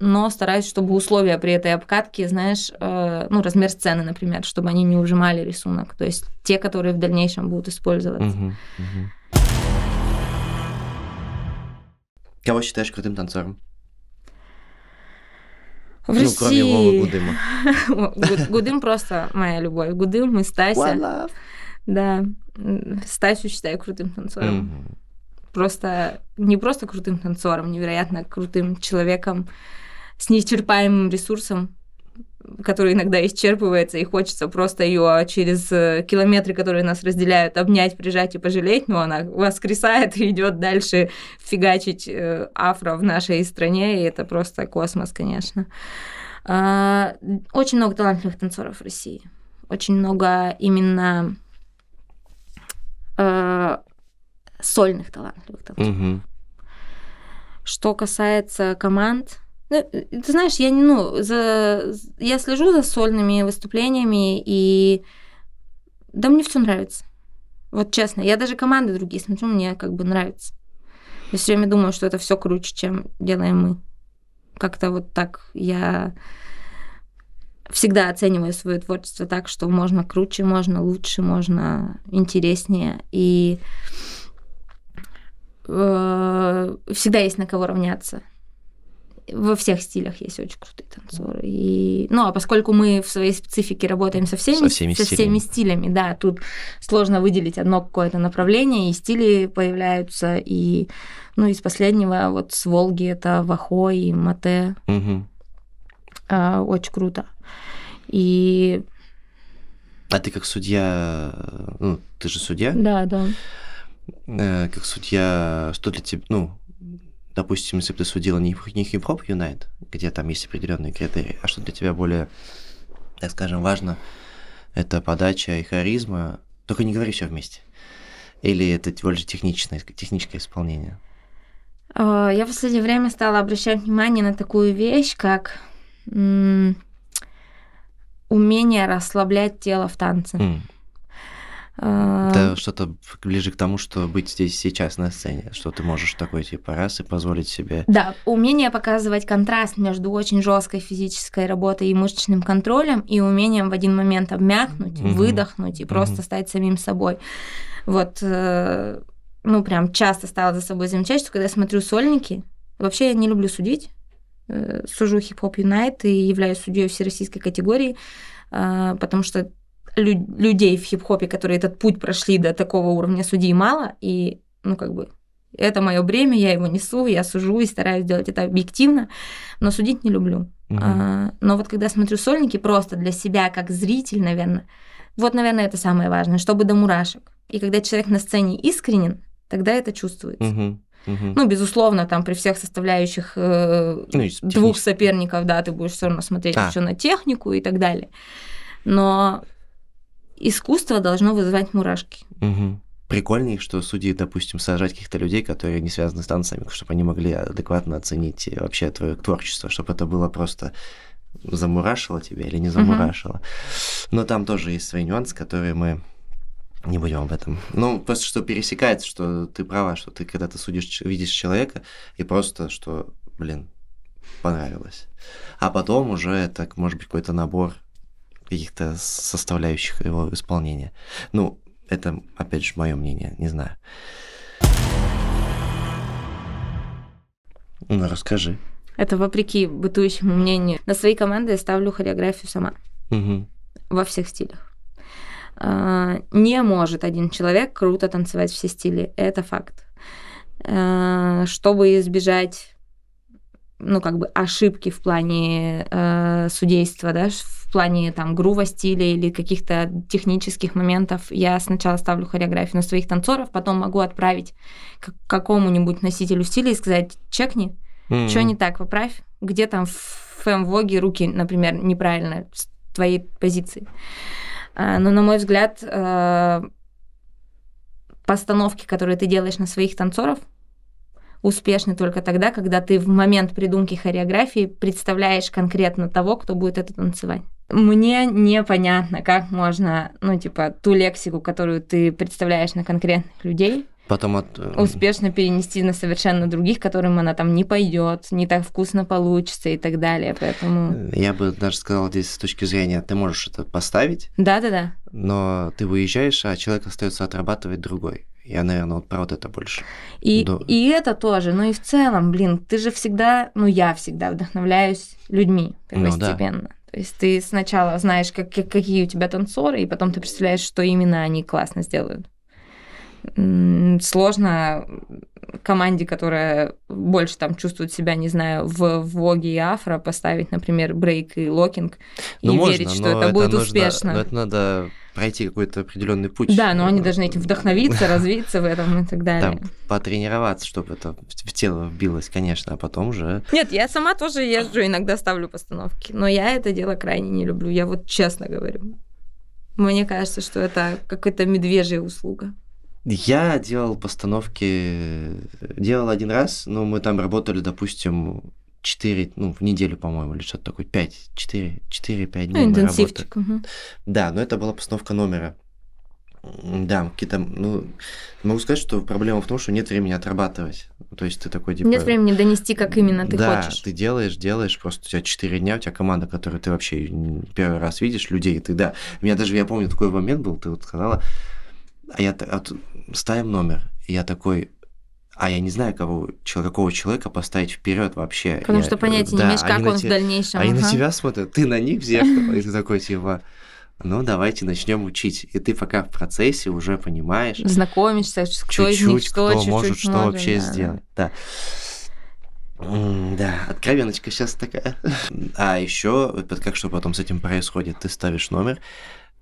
но стараюсь, чтобы условия при этой обкатке, знаешь, э, ну, размер сцены, например, чтобы они не ужимали рисунок, то есть те, которые в дальнейшем будут использоваться. Кого считаешь крутым танцором? В ну, России... кроме Вовы Гудыма. *laughs* Гудым просто моя любовь. Гудым и Стася. Да. Стасю считаю крутым танцором. Просто не просто крутым танцором, невероятно крутым человеком с неисчерпаемым ресурсом которая иногда исчерпывается, и хочется просто ее через э, километры, которые нас разделяют, обнять, прижать и пожалеть, но она воскресает и идет дальше фигачить э, афро в нашей стране, и это просто космос, конечно. А, очень много талантливых танцоров в России. Очень много именно э, сольных талантливых танцоров. Угу. Что касается команд, ну, э, Ты знаешь, я, ну, за, я слежу за сольными выступлениями, и да мне все нравится. Вот честно, я даже команды другие смотрю, мне как бы нравится. Я все время думаю, что это все круче, чем делаем мы. Как-то вот так я всегда оцениваю свое творчество так, что можно круче, можно лучше, можно интереснее. И э, всегда есть на кого равняться во всех стилях есть очень крутые танцоры. И, ну, а поскольку мы в своей специфике работаем со всеми, со всеми, со всеми стилями. стилями, да, тут сложно выделить одно какое-то направление, и стили появляются, и, ну, из последнего вот с Волги это Вахо и Мате. Угу. А, очень круто. И... А ты как судья, э, ну, ты же судья? Да, да. Э, как судья, что для тебя, ну, допустим, если бы ты судила не, не хип-хоп юнайт, где там есть определенные критерии, а что для тебя более, так скажем, важно, это подача и харизма, только не говори все вместе. Или это больше техничное, техническое исполнение? Э, я в последнее время стала обращать внимание на такую вещь, как умение расслаблять тело в танце. Mm. Э, да, что-то ближе к тому, что быть здесь сейчас на сцене, что ты можешь такой типа раз и позволить себе. Да, умение показывать контраст между очень жесткой физической работой и мышечным контролем и умением в один момент обмякнуть, угу. выдохнуть и угу. просто стать самим собой. Вот, э, ну прям часто стала за собой замечать, что когда я смотрю сольники, вообще я не люблю судить, э, сужу хип-хоп Юнайт и являюсь судьей всероссийской категории потому что лю- людей в хип-хопе, которые этот путь прошли до такого уровня судей мало, и, ну, как бы, это мое бремя, я его несу, я сужу и стараюсь делать это объективно, но судить не люблю. Угу. А, но вот когда смотрю сольники просто для себя, как зритель, наверное, вот, наверное, это самое важное, чтобы до мурашек. И когда человек на сцене искренен, тогда это чувствуется. Угу. Угу. Ну, безусловно, там при всех составляющих э, ну, двух соперников, да, ты будешь все равно смотреть а. еще на технику и так далее. Но искусство должно вызывать мурашки. Угу. Прикольнее, что судьи, допустим, сажать каких-то людей, которые не связаны с танцами, чтобы они могли адекватно оценить э, вообще твое творчество, чтобы это было просто замурашило тебя или не замурашило. Угу. Но там тоже есть свои нюансы, которые мы не будем об этом. Ну, просто что пересекается, что ты права, что ты когда то судишь, видишь человека, и просто, что, блин, понравилось. А потом уже так, может быть, какой-то набор каких-то составляющих его исполнения. Ну, это, опять же, мое мнение, не знаю. Ну, расскажи. Это вопреки бытующему мнению. На своей команды я ставлю хореографию сама. Угу. Во всех стилях. А, не может один человек круто танцевать все стили. Это факт. А, чтобы избежать ну, как бы ошибки в плане э, судейства, да, в плане там грува стиля или каких-то технических моментов. Я сначала ставлю хореографию на своих танцоров, потом могу отправить к какому-нибудь носителю стиля и сказать, чекни, mm-hmm. что не так, поправь, где там в фэм-воге руки, например, неправильно с твоей позиции. А, но, на мой взгляд, э, постановки, которые ты делаешь на своих танцоров, успешны только тогда, когда ты в момент придумки хореографии представляешь конкретно того, кто будет это танцевать. Мне непонятно, как можно, ну, типа, ту лексику, которую ты представляешь на конкретных людей, потом от... Э, успешно перенести на совершенно других, которым она там не пойдет, не так вкусно получится и так далее, поэтому... Э, я бы даже сказал здесь с точки зрения, ты можешь это поставить. Да-да-да. Но ты выезжаешь, а человек остается отрабатывать другой. Я, наверное, вот про вот это больше. И, ну, да. и это тоже. Ну и в целом, блин, ты же всегда, ну я всегда вдохновляюсь людьми постепенно. Ну, да. То есть ты сначала знаешь, как, какие у тебя танцоры, и потом ты представляешь, что именно они классно сделают. Сложно команде, которая больше там чувствует себя, не знаю, в Воге и Афро, поставить, например, брейк и локинг ну, и можно, верить, что это, это будет нужно, успешно. Но это надо пройти какой-то определенный путь. Да, но они э, должны этим вдохновиться, *laughs* развиться в этом и так далее. Да, потренироваться, чтобы это в тело вбилось, конечно, а потом уже... Нет, я сама тоже езжу, иногда ставлю постановки, но я это дело крайне не люблю, я вот честно говорю. Мне кажется, что это какая-то медвежья услуга. Я делал постановки, делал один раз, но мы там работали, допустим, 4, ну, в неделю, по-моему, или что-то такое, 5, 4, 4 5 дней Интенсивчик. Угу. Да, но это была постановка номера. Да, какие-то, ну, могу сказать, что проблема в том, что нет времени отрабатывать. То есть ты такой, типа... Нет времени донести, как именно ты да, хочешь. Да, ты делаешь, делаешь, просто у тебя 4 дня, у тебя команда, которую ты вообще первый раз видишь, людей, ты, да. У меня даже, я помню, такой момент был, ты вот сказала, а я а, ставим номер, и я такой, а я не знаю, кого, какого человека поставить вперед вообще. Потому я, что понятия да, не имеешь, как он те, в дальнейшем. Они ага. на тебя смотрят, ты на них в зеркало, и ты такой типа, ну давайте начнем учить. И ты пока в процессе уже понимаешь. Знакомишься, кто чуть-чуть, из них что, кто чуть-чуть может что вообще да. сделать. Да. Да, откровеночка сейчас такая. А еще, как что потом с этим происходит? Ты ставишь номер,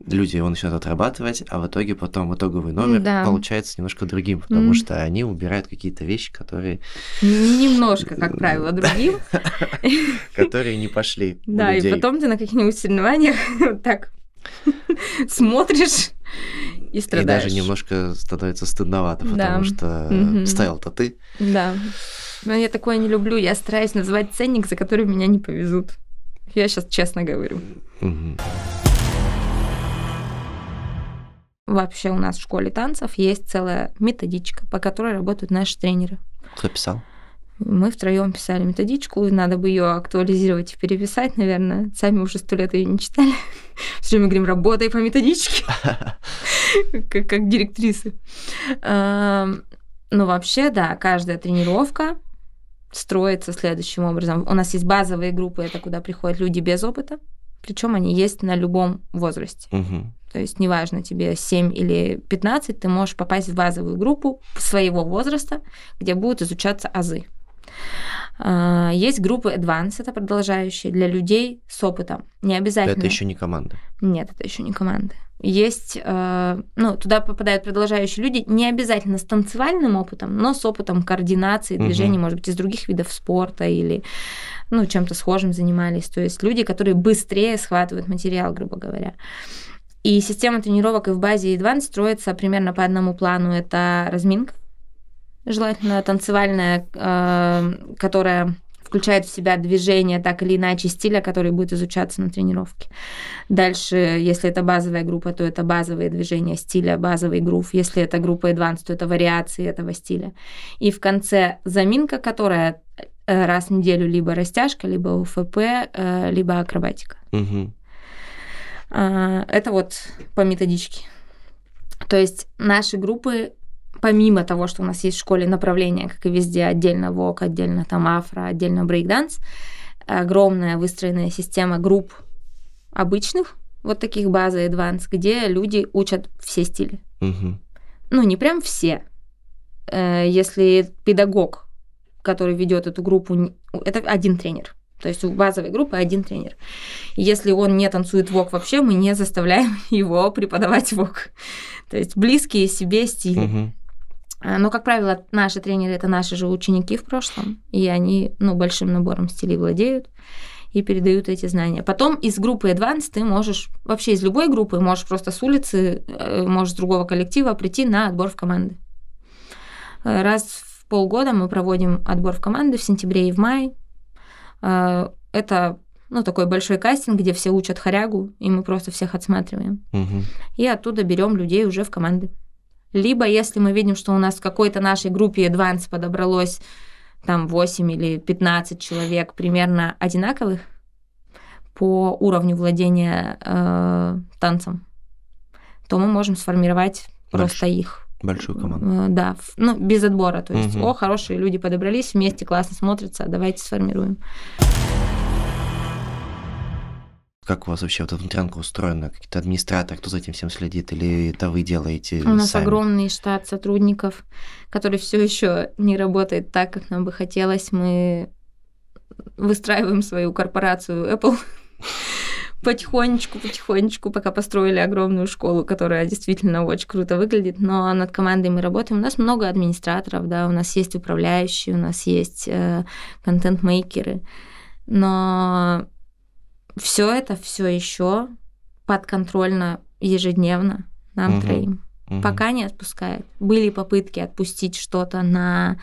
люди его начинают отрабатывать, а в итоге потом итоговый номер да. получается немножко другим, потому mm. что они убирают какие-то вещи, которые... Немножко, как *laughs* правило, другим. *laughs* Которые не пошли Да, и потом ты на каких-нибудь соревнованиях так *laughs* смотришь и страдаешь. И даже немножко становится стыдновато, потому что стоял то ты. Да. Но я такое не люблю, я стараюсь называть ценник, за который меня не повезут. Я сейчас честно говорю. Угу. Вообще у нас в школе танцев есть целая методичка, по которой работают наши тренеры. Кто писал? Мы втроем писали методичку, надо бы ее актуализировать и переписать, наверное. Сами уже сто лет ее не читали. *laughs* Все время говорим, работай по методичке, *laughs* как, как директрисы. Эм, ну, вообще, да, каждая тренировка строится следующим образом. У нас есть базовые группы, это куда приходят люди без опыта причем они есть на любом возрасте. Угу. То есть неважно, тебе 7 или 15, ты можешь попасть в базовую группу своего возраста, где будут изучаться азы. А, есть группы Advanced, это продолжающие, для людей с опытом. Не обязательно. Это еще не команда. Нет, это еще не команда есть, э, ну, туда попадают продолжающие люди, не обязательно с танцевальным опытом, но с опытом координации движений, угу. может быть, из других видов спорта или, ну, чем-то схожим занимались. То есть люди, которые быстрее схватывают материал, грубо говоря. И система тренировок и в базе и Advanced строится примерно по одному плану. Это разминка, желательно танцевальная, э, которая включает в себя движение так или иначе стиля, который будет изучаться на тренировке. Дальше, если это базовая группа, то это базовые движения стиля, базовый грув. Если это группа Advanced, то это вариации этого стиля. И в конце заминка, которая э, раз в неделю либо растяжка, либо УФП, э, либо акробатика. Угу. Это вот по методичке. То есть наши группы помимо того, что у нас есть в школе направление, как и везде, отдельно вок, отдельно там афро, отдельно брейкданс, огромная выстроенная система групп обычных, вот таких база и где люди учат все стили. Угу. Ну, не прям все. Э, если педагог, который ведет эту группу, это один тренер. То есть у базовой группы один тренер. Если он не танцует вок вообще, мы не заставляем *laughs* его преподавать вок. То есть близкие себе стили. Угу. А, но, как правило, наши тренеры – это наши же ученики в прошлом, и они ну, большим набором стилей владеют и передают эти знания. Потом из группы Advanced ты можешь, вообще из любой группы, можешь просто с улицы, э, можешь с другого коллектива прийти на отбор в команды. Э, раз в полгода мы проводим отбор в команды в сентябре и в мае. Э, это ну, такой большой кастинг, где все учат хорягу, и мы просто всех отсматриваем. Угу. И оттуда берем людей уже в команды. Либо если мы видим, что у нас в какой-то нашей группе Advanced подобралось там 8 или 15 человек примерно одинаковых по уровню владения э, танцем, то мы можем сформировать Больш... просто их. Большую команду. Э, да, ну, без отбора. То есть, угу. о, хорошие люди подобрались, вместе классно смотрятся, давайте сформируем. Как у вас вообще вот эта внутрянка устроена? Какие-то администраторы, кто за этим всем следит? Или это вы делаете? У нас огромный штат сотрудников, который все еще не работает так, как нам бы хотелось. Мы выстраиваем свою корпорацию Apple *laughs* потихонечку, потихонечку, пока построили огромную школу, которая действительно очень круто выглядит, но над командой мы работаем. У нас много администраторов, да, у нас есть управляющие, у нас есть э, контент-мейкеры, но все это все еще подконтрольно ежедневно нам угу. троим. Угу. Пока не отпускает. Были попытки отпустить что-то на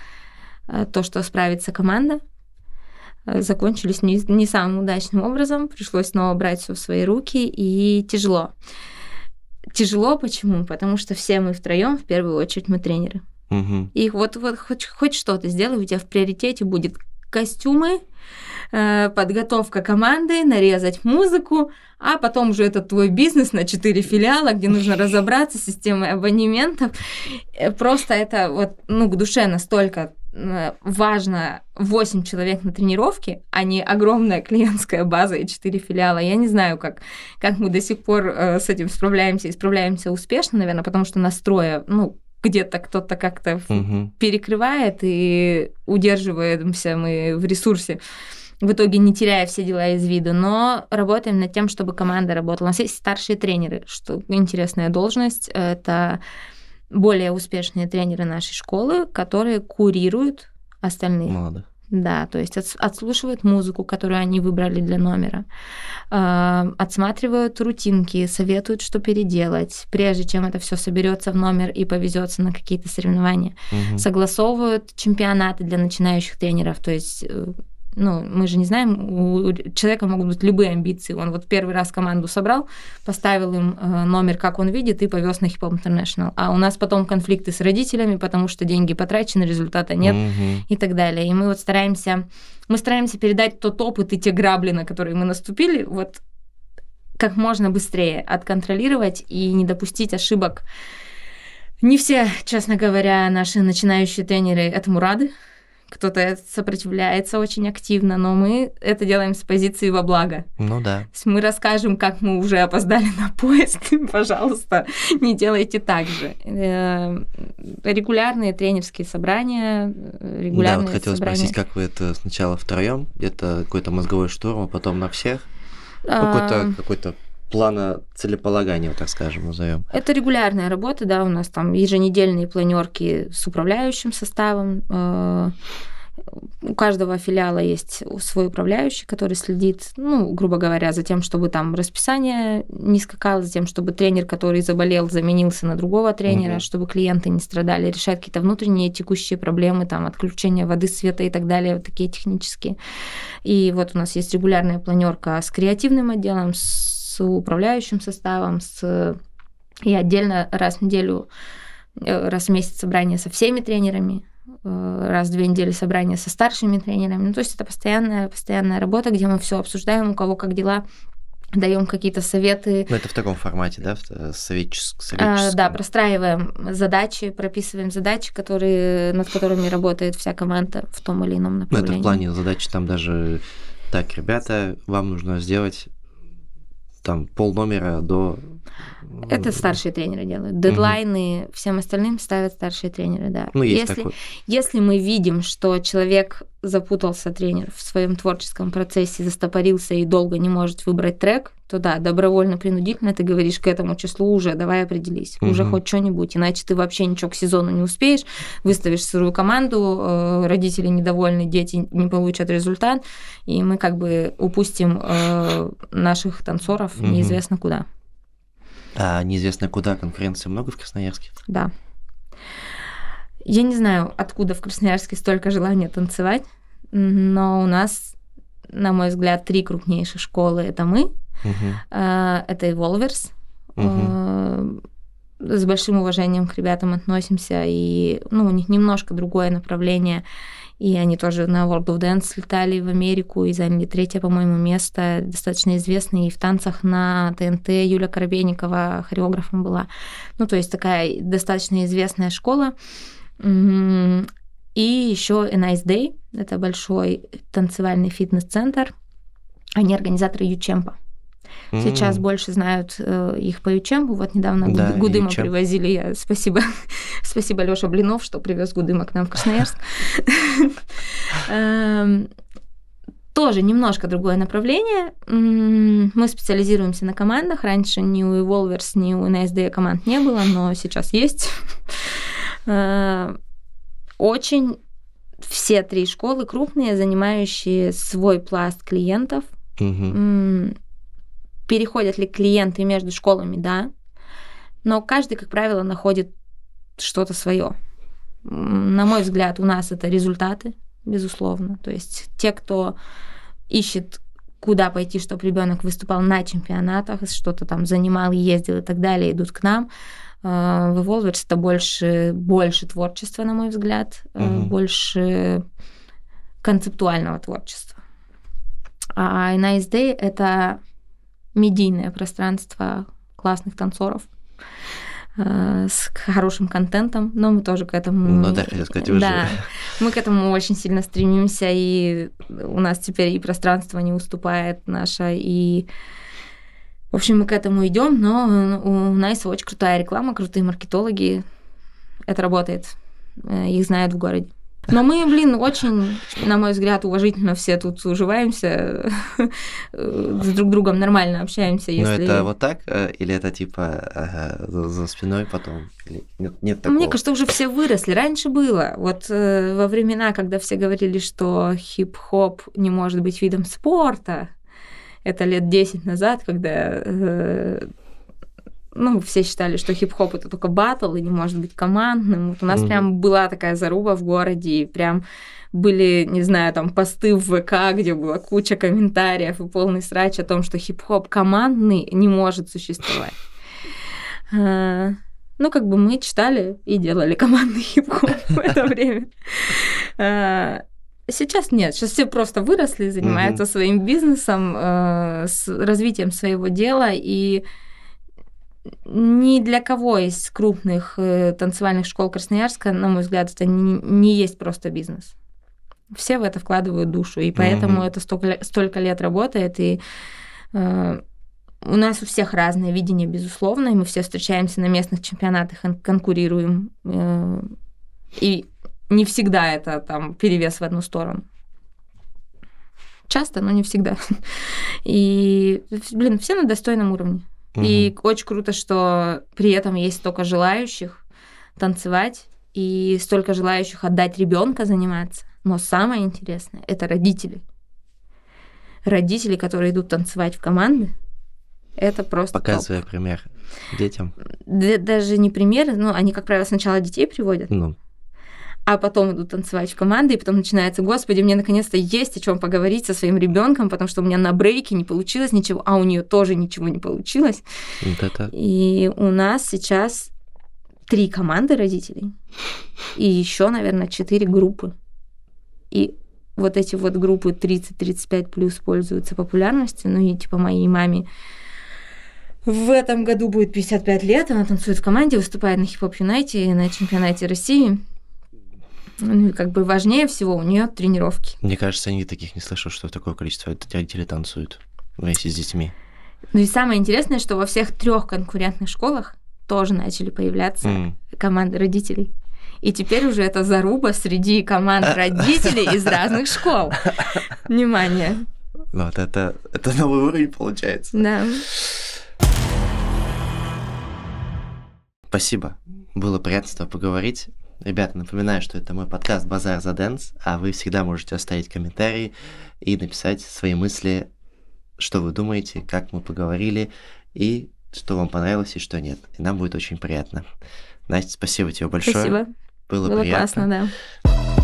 э, то, что справится команда. Э, закончились не, не самым удачным образом. Пришлось снова брать все в свои руки и тяжело. Тяжело почему? Потому что все мы втроем, в первую очередь, мы тренеры. Угу. И вот, вот хоть, хоть что-то сделай, у тебя в приоритете будет костюмы, Э, подготовка команды, нарезать музыку, а потом уже этот твой бизнес на четыре филиала, где нужно разобраться с системой абонементов. Э, просто это вот, ну, к душе настолько э, важно 8 человек на тренировке, а не огромная клиентская база и 4 филиала. Я не знаю, как, как мы до сих пор с этим справляемся и справляемся успешно, наверное, потому что настроя, ну, где-то кто-то как-то угу. перекрывает, и удерживаемся мы в ресурсе в итоге не теряя все дела из виду, но работаем над тем, чтобы команда работала. У нас есть старшие тренеры, что интересная должность. Это более успешные тренеры нашей школы, которые курируют остальных. Молодых да, то есть от отслушивают музыку, которую они выбрали для номера, эм, отсматривают рутинки, советуют, что переделать, прежде чем это все соберется в номер и повезется на какие-то соревнования, угу. согласовывают чемпионаты для начинающих тренеров, то есть э, ну, мы же не знаем, у человека могут быть любые амбиции. Он вот первый раз команду собрал, поставил им э, номер, как он видит, и повез на Hip Hop International. А у нас потом конфликты с родителями, потому что деньги потрачены, результата нет угу. и так далее. И мы вот стараемся, мы стараемся передать тот опыт и те грабли, на которые мы наступили, вот как можно быстрее отконтролировать и не допустить ошибок. Не все, честно говоря, наши начинающие тренеры этому рады кто-то сопротивляется очень активно, но мы это делаем с позиции во благо. Ну да. То есть мы расскажем, как мы уже опоздали на поезд, *laughs* пожалуйста, не делайте так же. Э, регулярные тренерские собрания, э, регулярные Да, вот хотела собрания. спросить, как вы это сначала втроем, это какой-то мозговой штурм, а потом на всех? Э, какой-то какой-то плана целеполагания, так скажем, назовем? Это регулярная работа, да, у нас там еженедельные планерки с управляющим составом. Э, у каждого филиала есть свой управляющий, который следит, ну, грубо говоря, за тем, чтобы там расписание не скакало, за тем, чтобы тренер, который заболел, заменился на другого тренера, угу. чтобы клиенты не страдали, решать какие-то внутренние текущие проблемы, там, отключение воды, света и так далее, вот такие технические. И вот у нас есть регулярная планерка с креативным отделом, с с управляющим составом, с... и отдельно раз в неделю, э, раз в месяц собрание со всеми тренерами, э, раз в две недели собрание со старшими тренерами. Ну, то есть это постоянная, постоянная работа, где мы все обсуждаем, у кого как дела, даем какие-то советы. Ну, это в таком формате, да, советческ, э, советческом? А, да, простраиваем задачи, прописываем задачи, которые, над которыми работает вся команда в том или ином направлении. Ну, это в плане задачи там даже... Так, ребята, вам нужно сделать там пол номера до это старшие тренеры делают. Дедлайны угу. всем остальным ставят старшие тренеры, да. Ну, есть если, такое. если мы видим, что человек запутался, тренер, в своем творческом процессе, застопорился и долго не может выбрать трек, то да, добровольно, принудительно ты говоришь к этому числу уже, давай определись, угу. уже хоть что-нибудь, иначе ты вообще ничего к сезону не успеешь, выставишь сырую команду, э, родители недовольны, дети не получат результат, и мы как бы упустим э, наших танцоров угу. неизвестно куда. А неизвестно куда, конкуренции много в Красноярске? Да. Я не знаю, откуда в Красноярске столько желания танцевать, но у нас, на мой взгляд, три крупнейшие школы. Это мы, угу. это Evolvers, угу а, с большим уважением к ребятам относимся, и ну, у них немножко другое направление и они тоже на World of Dance летали в Америку и заняли третье, по-моему, место, достаточно известный, и в танцах на ТНТ Юля Коробейникова хореографом была. Ну, то есть такая достаточно известная школа. И еще A Nice Day, это большой танцевальный фитнес-центр, они организаторы Ючемпа. Mm. Сейчас больше знают э, их по Ючембу. Вот недавно да, Гудыма Ючем. привозили. Я, спасибо, *laughs* спасибо Лёша Блинов, что привез Гудыма к нам в Красноярск. *laughs* Эм, тоже немножко другое направление. Мы специализируемся на командах. Раньше ни у Evolvers, ни у NSD команд не было, но сейчас есть. Э, очень все три школы крупные, занимающие свой пласт клиентов. Угу. Переходят ли клиенты между школами, да. Но каждый, как правило, находит что-то свое. На мой взгляд, у нас это результаты, безусловно. То есть те, кто ищет, куда пойти, чтобы ребенок выступал на чемпионатах, что-то там занимал, ездил и так далее, идут к нам. А, в Волверс это больше, больше творчества, на мой взгляд, угу. больше концептуального творчества. А на Day это медийное пространство классных танцоров э, с хорошим контентом, но мы тоже к этому... Ну да, хотел сказать, уже. Да, мы к этому очень сильно стремимся, и у нас теперь и пространство не уступает наше, и... В общем, мы к этому идем, но ну, у нас очень крутая реклама, крутые маркетологи. Это работает. Э, их знают в городе. Но мы, блин, очень, на мой взгляд, уважительно все тут уживаемся, э, с друг другом нормально общаемся. Если... Но это вот так? Э, или это типа за, за спиной потом? Или нет, нет ну, такого? Мне кажется, уже все выросли. Раньше было. Вот э, во времена, когда все говорили, что хип-хоп не может быть видом спорта, это лет 10 назад, когда э, ну, все считали, что хип-хоп это только батл и не может быть командным. Вот у нас mm прям была такая заруба в городе, и прям были, не знаю, там посты в ВК, где была куча комментариев и полный срач о том, что хип-хоп командный не может существовать. А, ну, как бы мы читали и делали командный хип-хоп в это время. А, сейчас нет, сейчас все просто выросли, занимаются своим бизнесом, э, развитием своего дела и ни для кого из крупных э, танцевальных школ Красноярска, на мой взгляд, это не, не есть просто бизнес. Все в это вкладывают душу, и поэтому mm-hmm. это столько, столько лет работает, и э, у нас у всех разное видение, безусловно, и мы все встречаемся на местных чемпионатах, конкурируем, э, и не всегда это там перевес в одну сторону часто, но не всегда. *laughs* И, блин, все на достойном уровне. Угу. И очень круто, что при этом есть столько желающих танцевать и столько желающих отдать ребенка заниматься. Но самое интересное это родители. Родители, которые идут танцевать в команды, это просто. Показывая топ. пример детям. Да, даже не пример, ну, они, как правило, сначала детей приводят. Ну а потом идут танцевать в команды, и потом начинается, господи, мне наконец-то есть о чем поговорить со своим ребенком, потому что у меня на брейке не получилось ничего, а у нее тоже ничего не получилось. Да-да. И у нас сейчас три команды родителей и еще, наверное, четыре группы. И вот эти вот группы 30-35 плюс пользуются популярностью, ну и типа моей маме в этом году будет 55 лет, она танцует в команде, выступает на хип-хоп юнайте на чемпионате России ну, как бы важнее всего у нее тренировки. Мне кажется, они таких не слышал, что такое количество родителей танцуют вместе с детьми. Ну и самое интересное, что во всех трех конкурентных школах тоже начали появляться mm. команды родителей. И теперь уже это заруба среди команд *laughs* родителей из разных школ. Внимание. Вот это, это новый уровень получается. Да. Спасибо. Было приятно с тобой поговорить. Ребята, напоминаю, что это мой подкаст «Базар за Дэнс», а вы всегда можете оставить комментарии и написать свои мысли, что вы думаете, как мы поговорили, и что вам понравилось и что нет. И нам будет очень приятно. Настя, спасибо тебе большое. Спасибо. Было, Было приятно. классно, да.